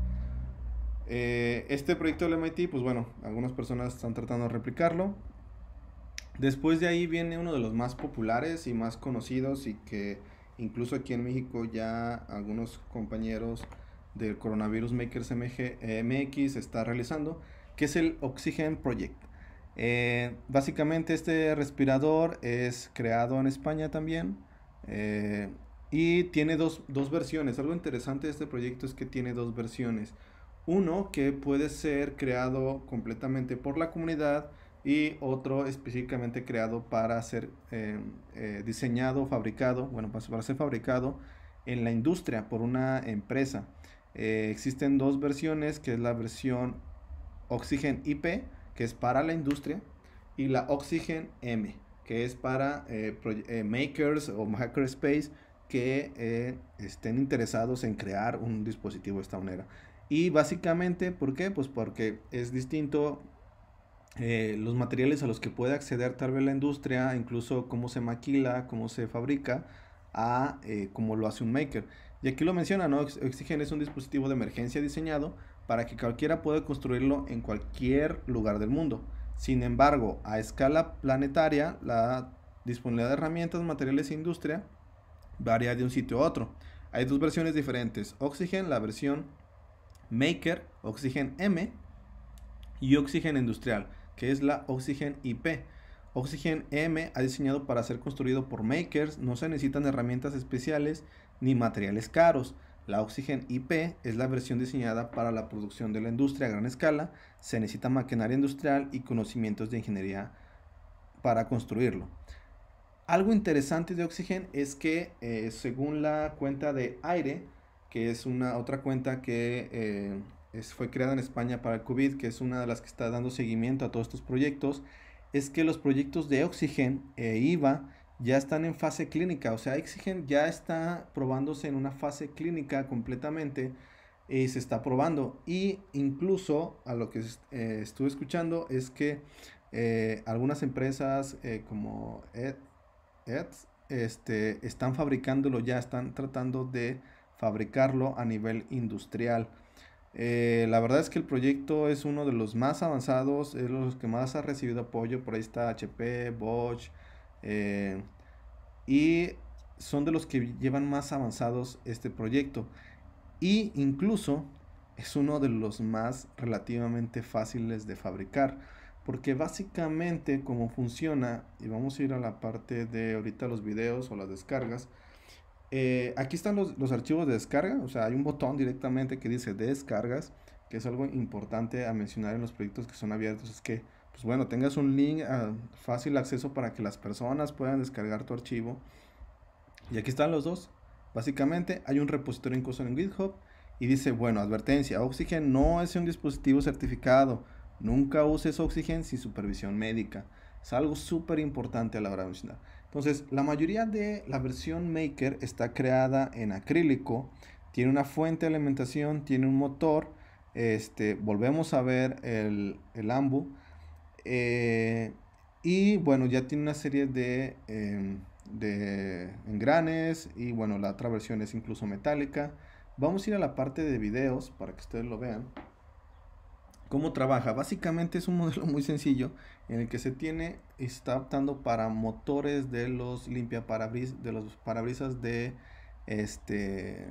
este proyecto del MIT, pues bueno, algunas personas están tratando de replicarlo. Después de ahí viene uno de los más populares y más conocidos y que incluso aquí en México ya algunos compañeros del Coronavirus Makers MG, eh, MX está realizando, que es el Oxygen Project. Eh, básicamente este respirador es creado en España también eh, y tiene dos, versiones. Algo interesante de este proyecto es que tiene dos versiones. Uno que puede ser creado completamente por la comunidad y otro específicamente creado para ser diseñado, fabricado, bueno, para ser fabricado en la industria por una empresa. Eh, existen dos versiones, que es la versión Oxygen IP, que es para la industria, y la Oxygen M, que es para eh, eh, makers o makerspace que estén interesados en crear un dispositivo de esta manera. Y básicamente, ¿por qué? Pues porque es distinto los materiales a los que puede acceder tal vez la industria, incluso cómo se maquila, cómo se fabrica, a cómo lo hace un maker. Y aquí lo menciona, ¿no? Oxigen es un dispositivo de emergencia diseñado para que cualquiera pueda construirlo en cualquier lugar del mundo. Sin embargo, a escala planetaria, la disponibilidad de herramientas, materiales e industria varía de un sitio a otro. Hay dos versiones diferentes, Oxygen, la versión Maker, Oxygen M, y Oxygen Industrial, que es la Oxygen IP. Oxygen M ha diseñado para ser construido por makers, no se necesitan herramientas especiales, ni materiales caros. La Oxygen IP es la versión diseñada para la producción de la industria a gran escala. Se necesita maquinaria industrial y conocimientos de ingeniería para construirlo. Algo interesante de Oxygen es que eh, según la cuenta de Aire, que es una otra cuenta que eh, fue creada en España para el COVID, que es una de las que está dando seguimiento a todos estos proyectos, es que los proyectos de Oxygen e IVA ya están en fase clínica, o sea, Exigen ya está probándose en una fase clínica completamente, y se está probando y incluso a lo que eh, estuve escuchando es que eh, algunas empresas eh, como Ed, este, están fabricándolo ya, están tratando de fabricarlo a nivel industrial. la verdad es que el proyecto es uno de los más avanzados, es los que más ha recibido apoyo. Por ahí está HP, Bosch, eh, y son de los que llevan más avanzados este proyecto. Y incluso es uno de los más relativamente fáciles de fabricar. Porque básicamente como funciona, y vamos a ir a la parte de ahorita los videos o las descargas, eh, aquí están los, los, archivos de descarga, o sea, hay un botón directamente que dice descargas, que es algo importante a mencionar en los proyectos que son abiertos, es que pues bueno, tengas un link a ah, fácil acceso para que las personas puedan descargar tu archivo. Y aquí están los dos. Básicamente hay un repositorio incluso en GitHub y dice, bueno, advertencia, Oxygen no es un dispositivo certificado. Nunca uses Oxygen sin supervisión médica. Es algo súper importante a la hora de mencionar. Entonces, la mayoría de la versión Maker está creada en acrílico, tiene una fuente de alimentación, tiene un motor. Este, volvemos a ver el, el AMBU eh, y bueno, ya tiene una serie de, em, de engranes y bueno, la otra versión es incluso metálica. Vamos a ir a la parte de videos para que ustedes lo vean. ¿Cómo trabaja? Básicamente es un modelo muy sencillo en el que se tiene, está optando para motores de los limpia de los parabrisas de este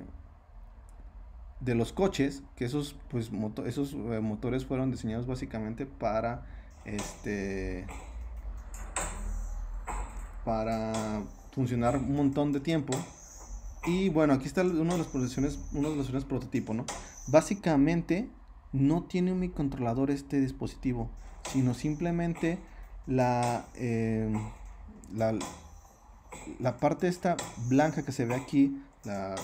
de los coches, que esos, pues, esos eh, motores fueron diseñados básicamente para este. Para funcionar un montón de tiempo. Y bueno, aquí está uno de las posiciones, uno de los prototipo, ¿no? Básicamente no tiene un microcontrolador este dispositivo, sino simplemente la, em, la, la, parte esta blanca que se ve aquí, la,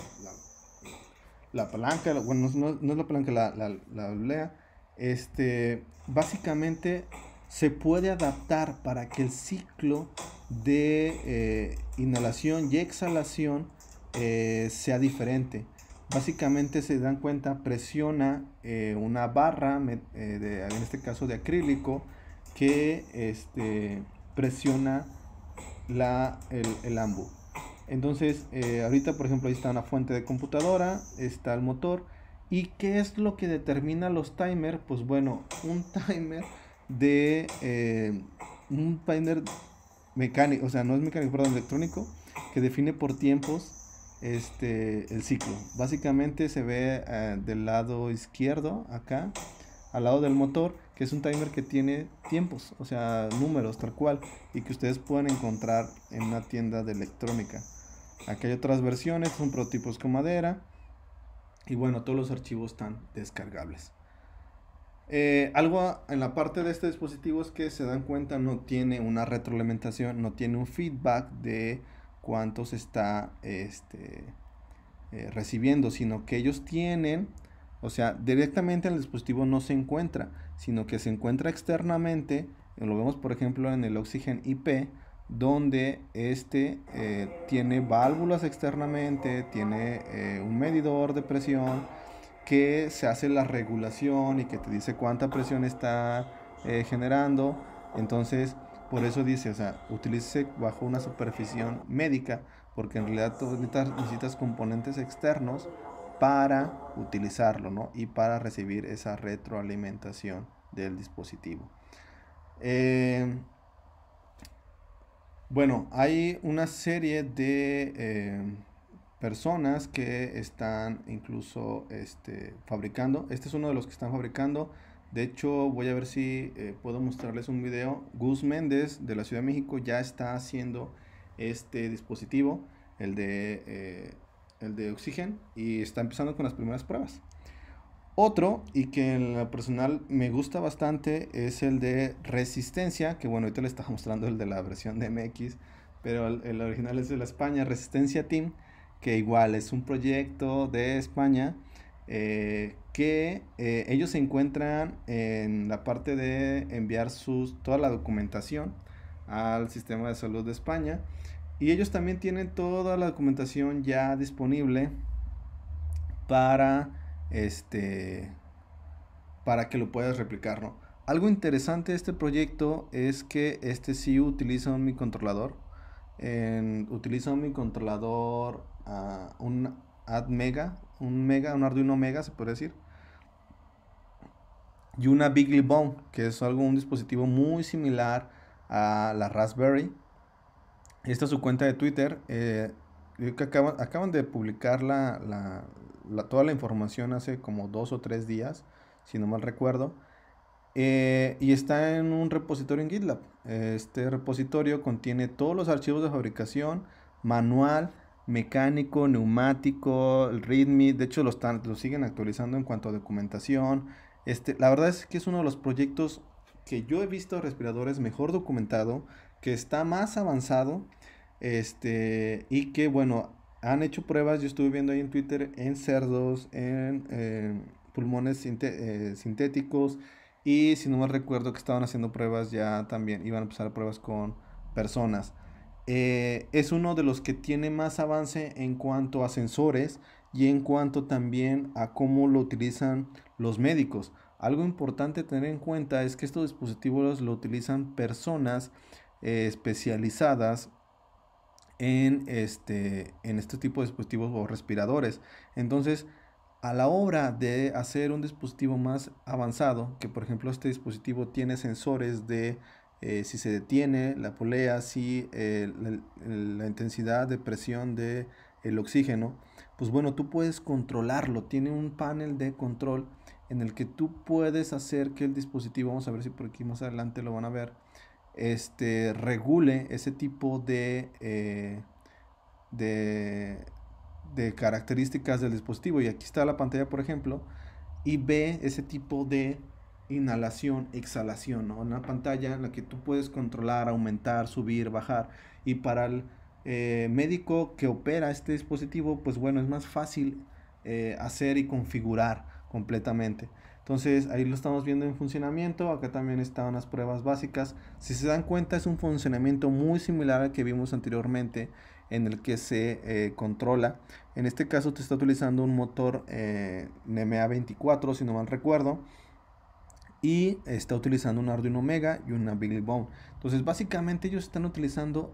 la, palanca, bueno, no, no, es la palanca, la, la, la blea, este, básicamente se puede adaptar para que el ciclo de eh, inhalación y exhalación eh, sea diferente. Básicamente se dan cuenta, presiona eh, una barra, en este caso de acrílico, que este, presiona el, el ambu. Entonces, ahorita por ejemplo ahí está una fuente de computadora, está el motor, ¿Y qué es lo que determina los timers? Pues bueno, un timer de... Eh, un timer mecánico, o sea, no es mecánico, perdón, electrónico, que define por tiempos este, el ciclo. Básicamente se ve eh, del lado izquierdo, acá, al lado del motor, que es un timer que tiene tiempos, o sea, números tal cual, y que ustedes pueden encontrar en una tienda de electrónica. Aquí hay otras versiones, son prototipos con madera y bueno, todos los archivos están descargables. Eh, algo en la parte de este dispositivo es que se dan cuenta no tiene una retroalimentación, no tiene un feedback de cuánto se está este, eh, recibiendo, sino que ellos tienen, o sea, directamente en el dispositivo no se encuentra, sino que se encuentra externamente, lo vemos por ejemplo en el Oxygen IP, donde este eh, tiene válvulas externamente, tiene eh, un medidor de presión que se hace la regulación y que te dice cuánta presión está eh, generando. Entonces, por eso dice, o sea, utilice bajo una superficie médica, porque en realidad tú necesitas, componentes externos para utilizarlo, ¿no? Y para recibir esa retroalimentación del dispositivo. Bueno, hay una serie de eh, personas que están incluso este, fabricando. Este es uno de los que están fabricando. De hecho, voy a ver si eh, puedo mostrarles un video. Gus Méndez de la Ciudad de México ya está haciendo este dispositivo, el de, eh, el de oxígeno, y está empezando con las primeras pruebas. Otro, y que en lo personal me gusta bastante, es el de Resistencia, que bueno, ahorita le estaba mostrando el de la versión de MX, pero el, original es de la España, Resistencia Team, que igual es un proyecto de España eh, que eh, ellos se encuentran en la parte de enviar sus, toda la documentación al sistema de salud de España. Y ellos también tienen toda la documentación ya disponible para este, para que lo puedas replicarlo Algo interesante de este proyecto es que este sí utiliza mi controlador utilizo utiliza controlador controlador un AdMega, ah, un Mega, un Arduino Mega, se puede decir. Y una bone que es algo, un dispositivo muy similar a la Raspberry. Esta es su cuenta de Twitter. Eh, que acaban, acaban de publicar la, la, toda la información hace como dos o tres días, si no mal recuerdo. Eh, y está en un repositorio en GitLab. Este repositorio contiene todos los archivos de fabricación, manual, mecánico, neumático, el README. De hecho, lo lo siguen actualizando en cuanto a documentación. Este, la verdad es que es uno de los proyectos que yo he visto respiradores mejor documentado, que está más avanzado este, y que bueno, han hecho pruebas, yo estuve viendo ahí en Twitter, en cerdos, en eh, pulmones eh, sintéticos, y si no me recuerdo que estaban haciendo pruebas ya también, iban a empezar pruebas con personas. Eh, es uno de los que tiene más avance en cuanto a sensores y en cuanto también a cómo lo utilizan los médicos. Algo importante tener en cuenta es que estos dispositivos lo utilizan personas especializadas en, este, en este tipo de dispositivos o respiradores. Entonces, a la hora de hacer un dispositivo más avanzado, que por ejemplo este dispositivo tiene sensores de eh, si se detiene la polea, si eh, la, intensidad de presión del el oxígeno, pues bueno, tú puedes controlarlo, tiene un panel de control en el que tú puedes hacer que el dispositivo, vamos a ver si por aquí más adelante lo van a ver, este, regule ese tipo de, eh, de, de, características del dispositivo. Y aquí está la pantalla, por ejemplo, y ve ese tipo de inhalación, exhalación, ¿no? Una pantalla en la que tú puedes controlar, aumentar, subir, bajar. Y para el eh, médico que opera este dispositivo, pues bueno, es más fácil eh, hacer y configurar completamente. Entonces ahí lo estamos viendo en funcionamiento. Acá también están las pruebas básicas. Si se dan cuenta es un funcionamiento muy similar al que vimos anteriormente en el que se eh, controla. En este caso te está utilizando un motor eh, NMA 24 si no mal recuerdo. Y está utilizando un Arduino Mega y una Billy Bone. Entonces básicamente ellos están utilizando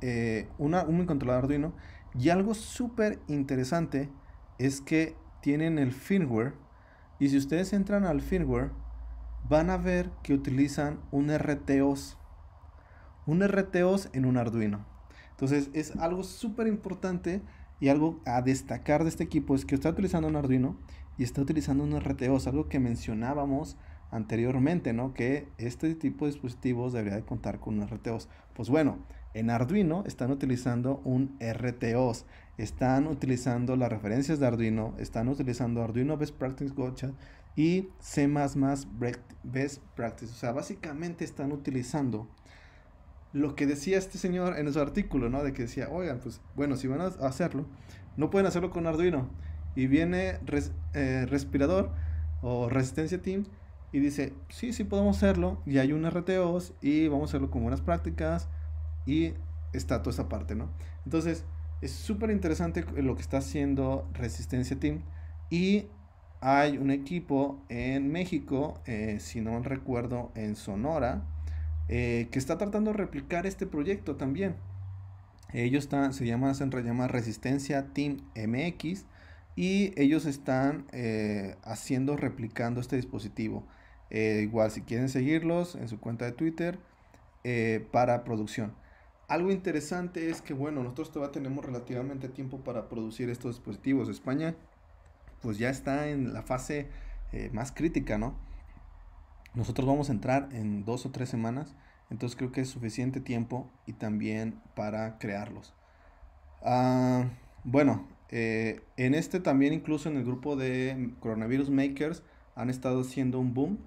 eh, una, un controlador Arduino. Y algo súper interesante es que tienen el firmware y si ustedes entran al firmware, van a ver que utilizan un RTOS. Un RTOS en un Arduino. Entonces es algo súper importante y algo a destacar de este equipo es que está utilizando un Arduino y está utilizando un RTOS, algo que mencionábamos anteriormente, ¿no? Que este tipo de dispositivos debería de contar con un RTOS. Pues bueno, en Arduino están utilizando un RTOS, están utilizando las referencias de Arduino, están utilizando Arduino Best Practice Gotcha y C++ Best Practice. O sea, básicamente están utilizando lo que decía este señor en su artículo, ¿no? De que decía, oigan, pues bueno, si van a hacerlo, no pueden hacerlo con Arduino. Y viene eh, respirador o resistencia team y dice, sí, sí podemos hacerlo y hay un RTOs y vamos a hacerlo con buenas prácticas y está toda esa parte, ¿no? Entonces, es súper interesante lo que está haciendo Resistencia Team y hay un equipo en México, eh, si no recuerdo, en Sonora, eh, que está tratando de replicar este proyecto también. Ellos están, se llaman, llama Resistencia Team MX y ellos están eh, haciendo, replicando este dispositivo. igual si quieren seguirlos en su cuenta de Twitter para producción. Algo interesante es que, bueno, nosotros todavía tenemos relativamente tiempo para producir estos dispositivos. España, pues ya está en la fase eh, más crítica, ¿no? Nosotros vamos a entrar en dos o tres semanas, entonces creo que es suficiente tiempo y también para crearlos. Ah, bueno, eh, en este también incluso en el grupo de Coronavirus Makers han estado haciendo un boom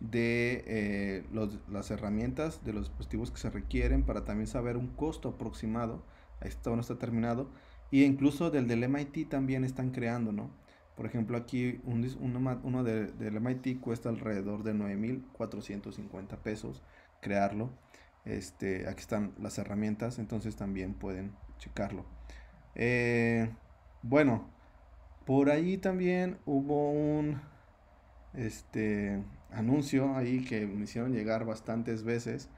de eh, las herramientas, de los dispositivos que se requieren para también saber un costo aproximado, esto no está terminado, y incluso del del MIT también están creando, ¿no? Por ejemplo, aquí un, uno, de, del MIT cuesta alrededor de 9.450 pesos crearlo. Este, aquí están las herramientas, entonces también pueden checarlo. Eh, bueno, por ahí también hubo un, este, anuncio ahí que me hicieron llegar bastantes veces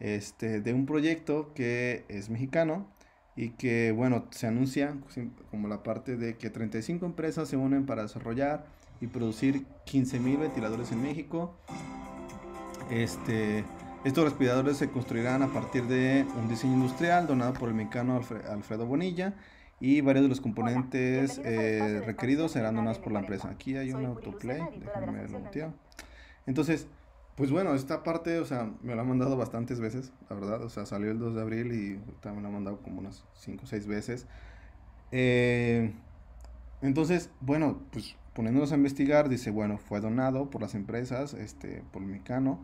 este, de un proyecto que es mexicano y que, bueno, se anuncia como la parte de que 35 empresas se unen para desarrollar y producir 15.000 ventiladores en México. Este, estos respiradores se construirán a partir de un diseño industrial donado por el mexicano Alfredo Bonilla y varios de los componentes eh, requeridos serán donados por la empresa. Aquí hay un autoplay, déjame entonces, pues bueno, esta parte, o sea, me la han mandado bastantes veces, la verdad. O sea, salió el 2 de abril y me la han mandado como unas 5 o 6 veces. Eh, entonces, bueno, pues poniéndonos a investigar, dice, bueno, fue donado por las empresas, este, por Mecano.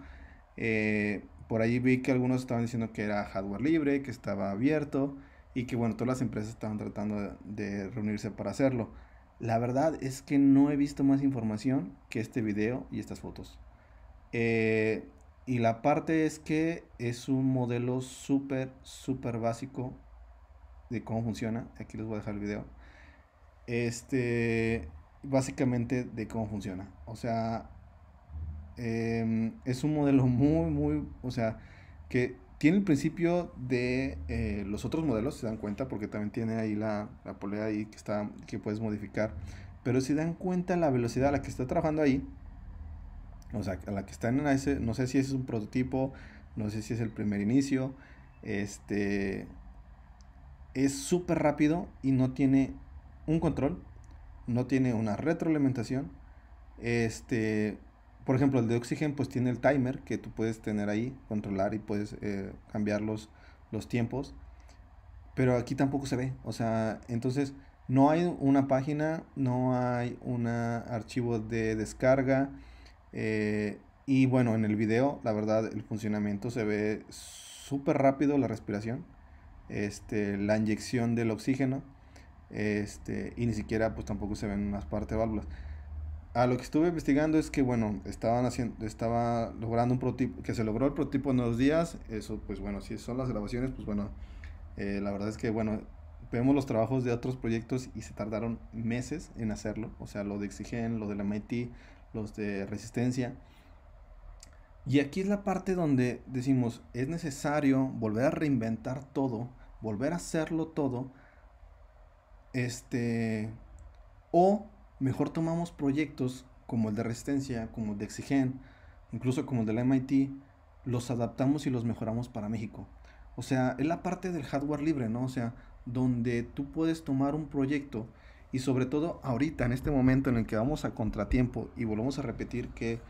Eh, por ahí vi que algunos estaban diciendo que era hardware libre, que estaba abierto y que, bueno, todas las empresas estaban tratando de reunirse para hacerlo. La verdad es que no he visto más información que este video y estas fotos. Eh, y la parte es que es un modelo súper, súper básico de cómo funciona. Aquí les voy a dejar el video. Este, básicamente de cómo funciona. O sea, em, es un modelo muy, muy, o sea, que tiene el principio de eh, los otros modelos, se dan cuenta, porque también tiene ahí la, la polea ahí que, está, que puedes modificar. Pero si dan cuenta la velocidad a la que está trabajando ahí, o sea, la que está en ese, no sé si es un prototipo, no sé si es el primer inicio. Este es súper rápido y no tiene un control, no tiene una retroalimentación. Este, por ejemplo, el de Oxygen pues tiene el timer que tú puedes tener ahí, controlar y puedes eh, cambiar los, los tiempos. Pero aquí tampoco se ve, o sea, entonces no hay una página, no hay un archivo de descarga, eh, y bueno, en el video, la verdad, el funcionamiento se ve súper rápido, la respiración, este, la inyección del oxígeno, este, y ni siquiera, pues tampoco se ven unas partes de válvulas. A lo que estuve investigando es que, bueno, estaban haciendo, estaba logrando un prototipo, que se logró el prototipo en dos días, eso, pues bueno, si son las grabaciones, pues bueno, eh, la verdad es que, bueno, vemos los trabajos de otros proyectos y se tardaron meses en hacerlo, o sea, lo de Exigen, lo de la MIT, los de resistencia. Y aquí es la parte donde decimos, es necesario volver a reinventar todo, volver a hacerlo todo, este, o mejor tomamos proyectos como el de resistencia, como el de Exigen, incluso como el la MIT, los adaptamos y los mejoramos para México. O sea, es la parte del hardware libre, ¿no? O sea, donde tú puedes tomar un proyecto y sobre todo ahorita, en este momento en el que vamos a contratiempo y volvemos a repetir que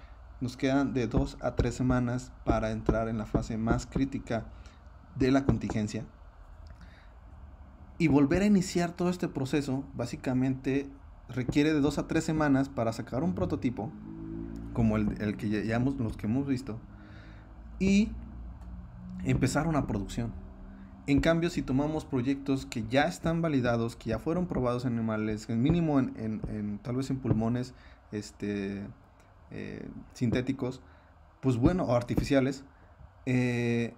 nos quedan de dos a tres semanas para entrar en la fase más crítica de la contingencia. Y volver a iniciar todo este proceso básicamente requiere de dos a tres semanas para sacar un prototipo, como el, que ya los que hemos visto, y empezar una producción. En cambio, si tomamos proyectos que ya están validados, que ya fueron probados en animales, mínimo en, tal vez en pulmones este, eh, sintéticos, pues bueno, o artificiales, eh,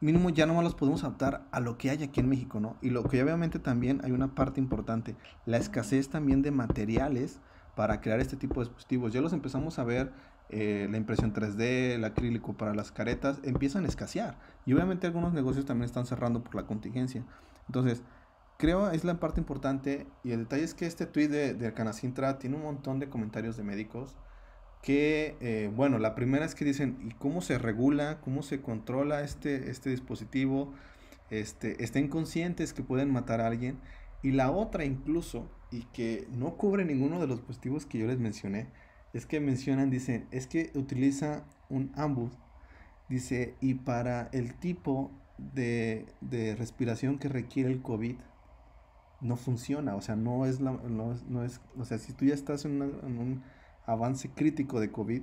mínimo ya nomás los podemos adaptar a lo que hay aquí en México, ¿no? Y lo que obviamente también hay una parte importante, la escasez también de materiales para crear este tipo de dispositivos. Ya los empezamos a ver eh, la impresión 3D, el acrílico para las caretas, empiezan a escasear. Y obviamente algunos negocios también están cerrando por la contingencia. Entonces, creo es la parte importante y el detalle es que este tweet de, de Canacintra tiene un montón de comentarios de médicos que, eh, bueno, la primera es que dicen, ¿y cómo se regula, cómo se controla este, este dispositivo? Este, estén conscientes que pueden matar a alguien. Y la otra incluso, y que no cubre ninguno de los positivos que yo les mencioné, es que mencionan, dicen, es que utiliza un ambus, dice, y para el tipo de, respiración que requiere el COVID, no funciona, o sea, no es no, es, o sea, si tú ya estás en, un avance crítico de COVID,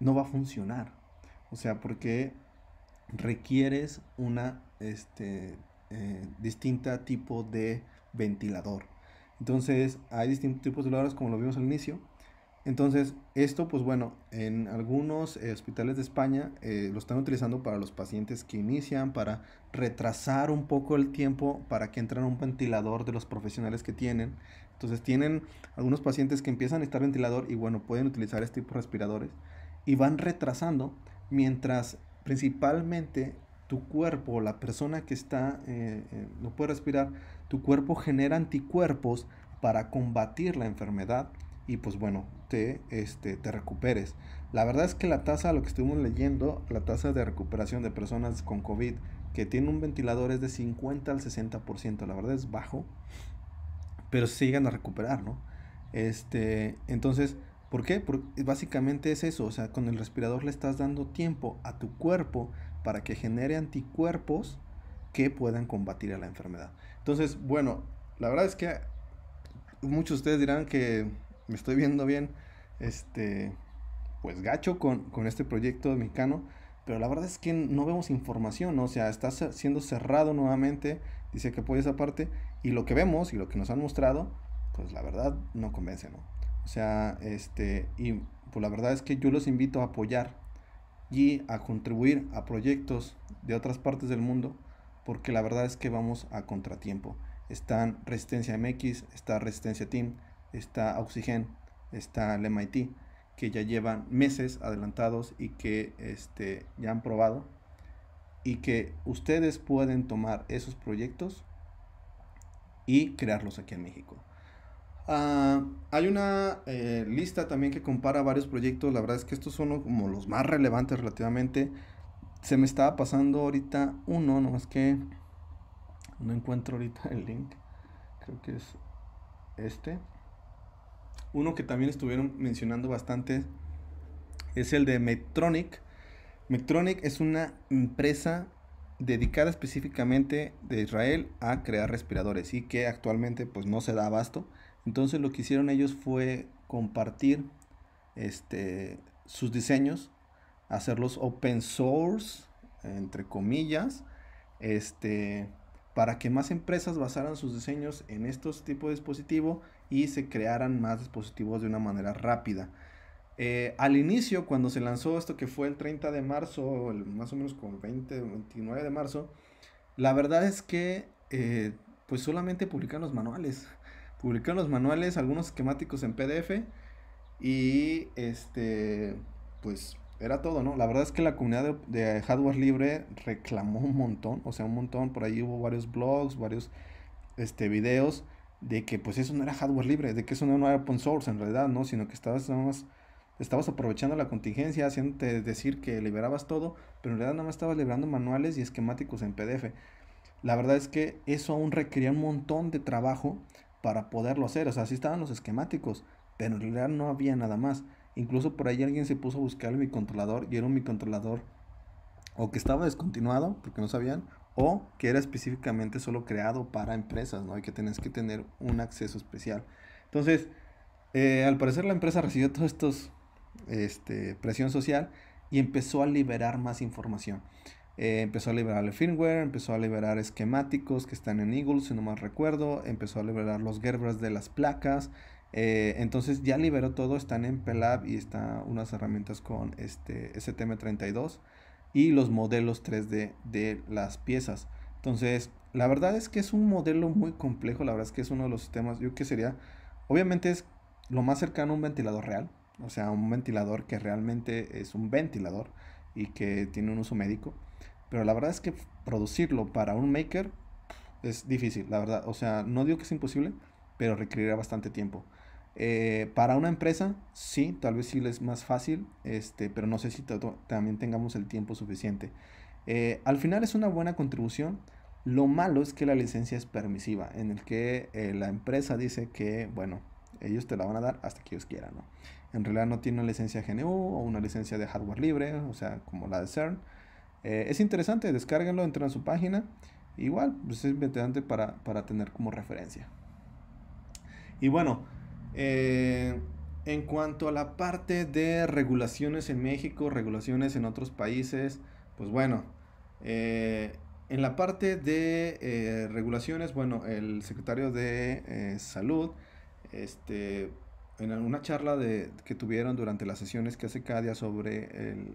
no va a funcionar, o sea, porque requieres una, este, eh, distinta tipo de ventilador. Entonces, hay distintos tipos de ventiladores, como lo vimos al inicio. Entonces, esto, pues bueno, en algunos eh, hospitales de España eh, lo están utilizando para los pacientes que inician, para retrasar un poco el tiempo para que entren a un ventilador de los profesionales que tienen. Entonces, tienen algunos pacientes que empiezan a estar ventilador y bueno, pueden utilizar este tipo de respiradores y van retrasando mientras principalmente tu cuerpo, la persona que está, eh, no puede respirar, tu cuerpo genera anticuerpos para combatir la enfermedad y pues bueno, te, este, te recuperes. La verdad es que la tasa, lo que estuvimos leyendo, la tasa de recuperación de personas con COVID que tienen un ventilador es de 50 al 60%, la verdad es bajo, pero se a recuperar, ¿no? Este, entonces, ¿por qué? Porque básicamente es eso, o sea, con el respirador le estás dando tiempo a tu cuerpo para que genere anticuerpos que puedan combatir a la enfermedad. Entonces, bueno, la verdad es que muchos de ustedes dirán que me estoy viendo bien, este, pues gacho con, este proyecto mexicano, pero la verdad es que no vemos información, o sea, está siendo cerrado nuevamente, dice que apoya esa parte, y lo que vemos y lo que nos han mostrado, pues la verdad no convence, ¿no? O sea, este, y pues la verdad es que yo los invito a apoyar y a contribuir a proyectos de otras partes del mundo, porque la verdad es que vamos a contratiempo. Están Resistencia MX, está Resistencia Team, está Oxygen, está el MIT, que ya llevan meses adelantados y que este, ya han probado y que ustedes pueden tomar esos proyectos y crearlos aquí en México. Ah, hay una eh, lista también que compara varios proyectos. La verdad es que estos son como los más relevantes relativamente. Se me estaba pasando ahorita uno, nomás que no encuentro ahorita el link. Creo que es este. Uno que también estuvieron mencionando bastante es el de Medtronic. Medtronic es una empresa dedicada específicamente de Israel a crear respiradores y que actualmente pues no se da abasto. Entonces lo que hicieron ellos fue compartir este, sus diseños, hacerlos open source, entre comillas, este, para que más empresas basaran sus diseños en estos tipos de dispositivos y se crearan más dispositivos de una manera rápida. Eh, al inicio, cuando se lanzó esto que fue el 30 de marzo, más o menos con 20, 29 de marzo, la verdad es que eh, pues solamente publicaron los manuales. Publicaron los manuales, algunos esquemáticos en PDF y este, pues era todo, ¿no? La verdad es que la comunidad de, hardware libre reclamó un montón, o sea, un montón. Por ahí hubo varios blogs, varios este, videos de que pues eso no era hardware libre, de que eso no era open source en realidad, ¿no? Sino que estabas nada más, estabas aprovechando la contingencia, haciéndote decir que liberabas todo, pero en realidad nada más estabas liberando manuales y esquemáticos en PDF. La verdad es que eso aún requería un montón de trabajo para poderlo hacer, o sea, sí estaban los esquemáticos, pero en realidad no había nada más. Incluso por ahí alguien se puso a buscar mi controlador y era un mi controlador o que estaba descontinuado, porque no sabían, o que era específicamente solo creado para empresas, ¿no? Y que tenés que tener un acceso especial. Entonces, eh, al parecer la empresa recibió todos estos, este, presión social y empezó a liberar más información. Eh, empezó a liberar el firmware, empezó a liberar esquemáticos que están en Eagle, si no mal recuerdo, empezó a liberar los Gerbers de las placas. Eh, entonces ya liberó todo, están en PLAB y están unas herramientas con este STM32 y los modelos 3D de las piezas. Entonces, la verdad es que es un modelo muy complejo, la verdad es que es uno de los sistemas, yo que sería, obviamente es lo más cercano a un ventilador real, o sea, un ventilador que realmente es un ventilador y que tiene un uso médico, pero la verdad es que producirlo para un maker es difícil, la verdad, o sea, no digo que es imposible, pero requerirá bastante tiempo. Eh, para una empresa, sí, tal vez sí les es más fácil, este, pero no sé si también tengamos el tiempo suficiente. Eh, al final es una buena contribución. Lo malo es que la licencia es permisiva, en el que eh, la empresa dice que, bueno, ellos te la van a dar hasta que ellos quieran, En realidad no tiene una licencia GNU o una licencia de hardware libre, o sea, como la de CERN. es interesante, descárguenlo, entren a su página. Igual, pues es interesante para, para tener como referencia. Y bueno, eh, en cuanto a la parte de regulaciones en México, regulaciones en otros países, pues bueno, eh, en la parte de eh, regulaciones, bueno, el secretario de Salud, este, en una charla de, que tuvieron durante las sesiones que hace cada sobre el,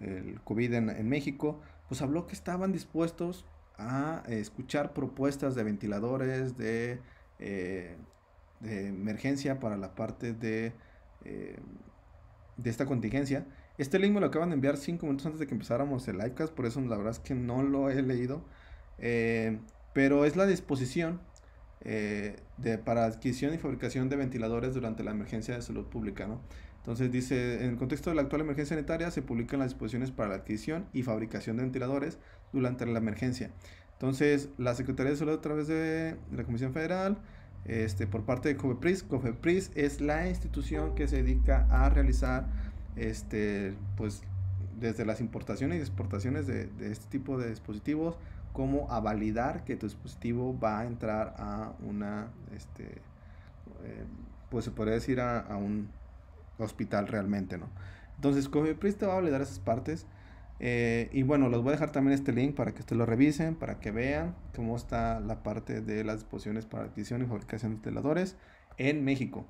el COVID en, México, pues habló que estaban dispuestos a escuchar propuestas de ventiladores, de de emergencia para la parte de, eh, de esta contingencia. Este link lo acaban de enviar cinco minutos antes de que empezáramos el livecast, por eso la verdad es que no lo he leído. Eh, pero es la disposición eh, de, para adquisición y fabricación de ventiladores durante la emergencia de salud pública. ¿no? Entonces dice, en el contexto de la actual emergencia sanitaria se publican las disposiciones para la adquisición y fabricación de ventiladores durante la emergencia. Entonces, la Secretaría de Salud a través de la Comisión Federal este, por parte de COFEPRIS. COFEPRIS es la institución que se dedica a realizar este, pues, desde las importaciones y exportaciones de, este tipo de dispositivos, como a validar que tu dispositivo va a entrar a una, este, eh, pues se podría decir a, un hospital realmente, ¿no? Entonces, COFEPRIS te va a validar esas partes eh, y bueno, les voy a dejar también este link para que ustedes lo revisen, para que vean cómo está la parte de las disposiciones para adquisición y fabricación de teladores en México.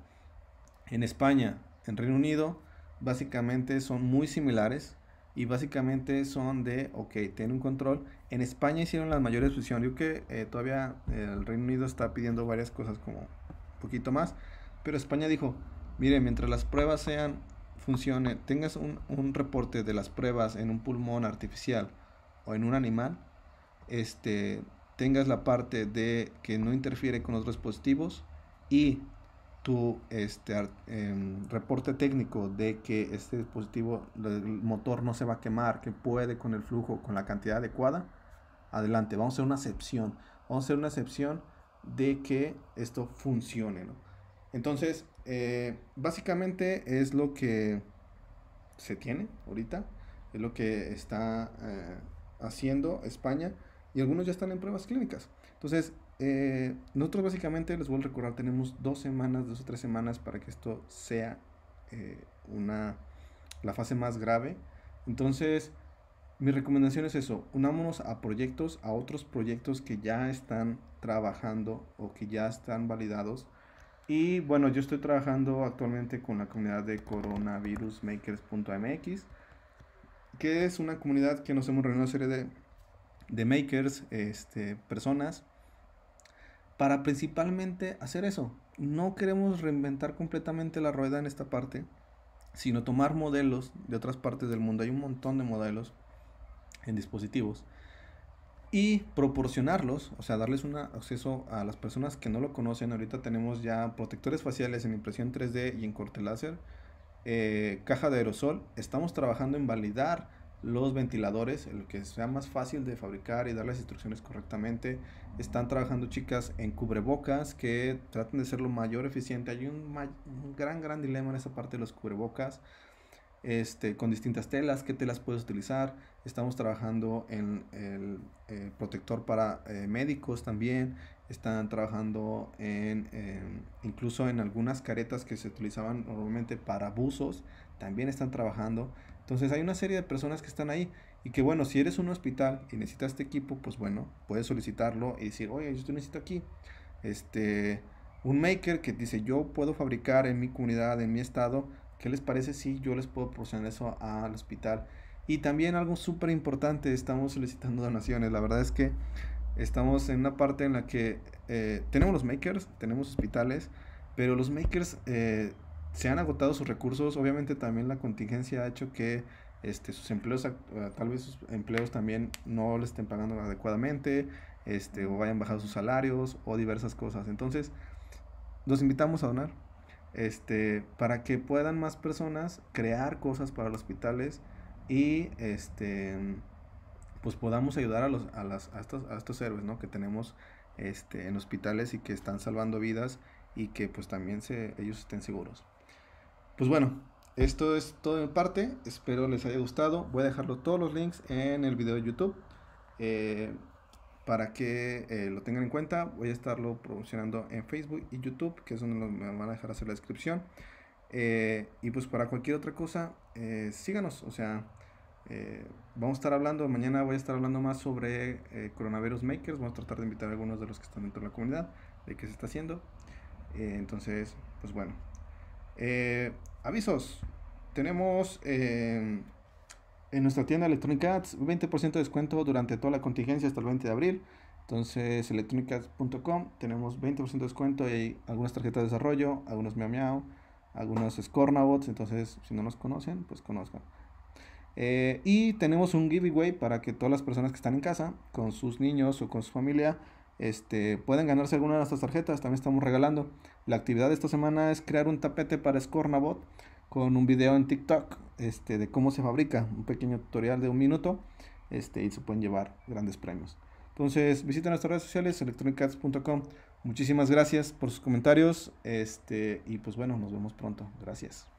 En España, en Reino Unido, básicamente son muy similares y básicamente son de, ok, tienen un control. En España hicieron las mayores exposición, Yo que eh, todavía eh, el Reino Unido está pidiendo varias cosas como un poquito más, pero España dijo, mire, mientras las pruebas sean funcione, tengas un, reporte de las pruebas en un pulmón artificial o en un animal, este, tengas la parte de que no interfiere con los dispositivos y tu este, em, reporte técnico de que este dispositivo, el motor no se va a quemar, que puede con el flujo, con la cantidad adecuada, adelante, vamos a hacer una excepción, vamos a hacer una excepción de que esto funcione. ¿no? Entonces, eh, básicamente es lo que se tiene ahorita, es lo que está eh, haciendo España y algunos ya están en pruebas clínicas. Entonces, eh, nosotros básicamente, les voy a recordar, tenemos dos semanas, dos o tres semanas para que esto sea una, la fase más grave. Entonces, mi recomendación es eso, unámonos a proyectos, a otros proyectos que ya están trabajando o que ya están validados y bueno, yo estoy trabajando actualmente con la comunidad de coronavirusmakers.mx, que es una comunidad que nos hemos reunido una serie de, de makers, este, personas, para principalmente hacer eso. No queremos reinventar completamente la rueda en esta parte, sino tomar modelos de otras partes del mundo. Hay un montón de modelos en dispositivos y proporcionarlos, o sea, darles un acceso a las personas que no lo conocen. Ahorita tenemos ya protectores faciales en impresión 3D y en corte láser, eh, caja de aerosol. Estamos trabajando en validar los ventiladores, en lo que sea más fácil de fabricar y dar las instrucciones correctamente. Están trabajando chicas en cubrebocas que traten de ser lo mayor eficiente. Hay un, gran, gran dilema en esa parte de los cubrebocas. Este, con distintas telas, qué telas puedes utilizar, estamos trabajando en el, protector para eh, médicos también, están trabajando en em, incluso en algunas caretas que se utilizaban normalmente para buzos, también están trabajando. Entonces hay una serie de personas que están ahí y que bueno, si eres un hospital y necesitas este equipo, pues bueno, puedes solicitarlo y decir, oye, yo te necesito aquí. Este, un maker que dice, yo puedo fabricar en mi comunidad, en mi estado, ¿qué les parece si yo les puedo proporcionar eso al hospital? Y también algo súper importante, estamos solicitando donaciones. La verdad es que estamos en una parte en la que eh, tenemos los makers, tenemos hospitales, pero los makers eh, se han agotado sus recursos. Obviamente también la contingencia ha hecho que este, sus empleos, eh, tal vez sus empleos también no le estén pagando adecuadamente, este, o hayan bajado sus salarios, o diversas cosas. Entonces, los invitamos a donar, este, para que puedan más personas crear cosas para los hospitales y este pues podamos ayudar a los a, las, a estos, a héroes ¿no? que tenemos este, en hospitales y que están salvando vidas y que pues también se, ellos estén seguros. Pues bueno, esto es todo en parte, espero les haya gustado, voy a dejarlo todos los links en el video de YouTube eh, para que eh, lo tengan en cuenta, voy a estarlo promocionando en Facebook y YouTube, que es donde me van a dejar hacer la descripción. Eh, y pues para cualquier otra cosa, eh, síganos. O sea, eh, vamos a estar hablando, mañana voy a estar hablando más sobre coronavirus makers. Vamos a tratar de invitar a algunos de los que están dentro de la comunidad, de qué se está haciendo. entonces, pues bueno. avisos. Tenemos en nuestra tienda Electronic Ads, 20% de descuento durante toda la contingencia hasta el 20 de abril. Entonces, electronicarts.com tenemos 20% de descuento y hay algunas tarjetas de desarrollo, algunos miau miau algunos Scornabots, entonces si no nos conocen, pues conozcan. Eh, y tenemos un giveaway para que todas las personas que están en casa, con sus niños o con su familia, este, pueden ganarse alguna de nuestras tarjetas, también estamos regalando. La actividad de esta semana es crear un tapete para Scornabot con un video en TikTok este, de cómo se fabrica, un pequeño tutorial de un minuto este, y se pueden llevar grandes premios. Entonces visiten nuestras redes sociales electronicats.com Muchísimas gracias por sus comentarios. Este, y pues bueno, nos vemos pronto. Gracias.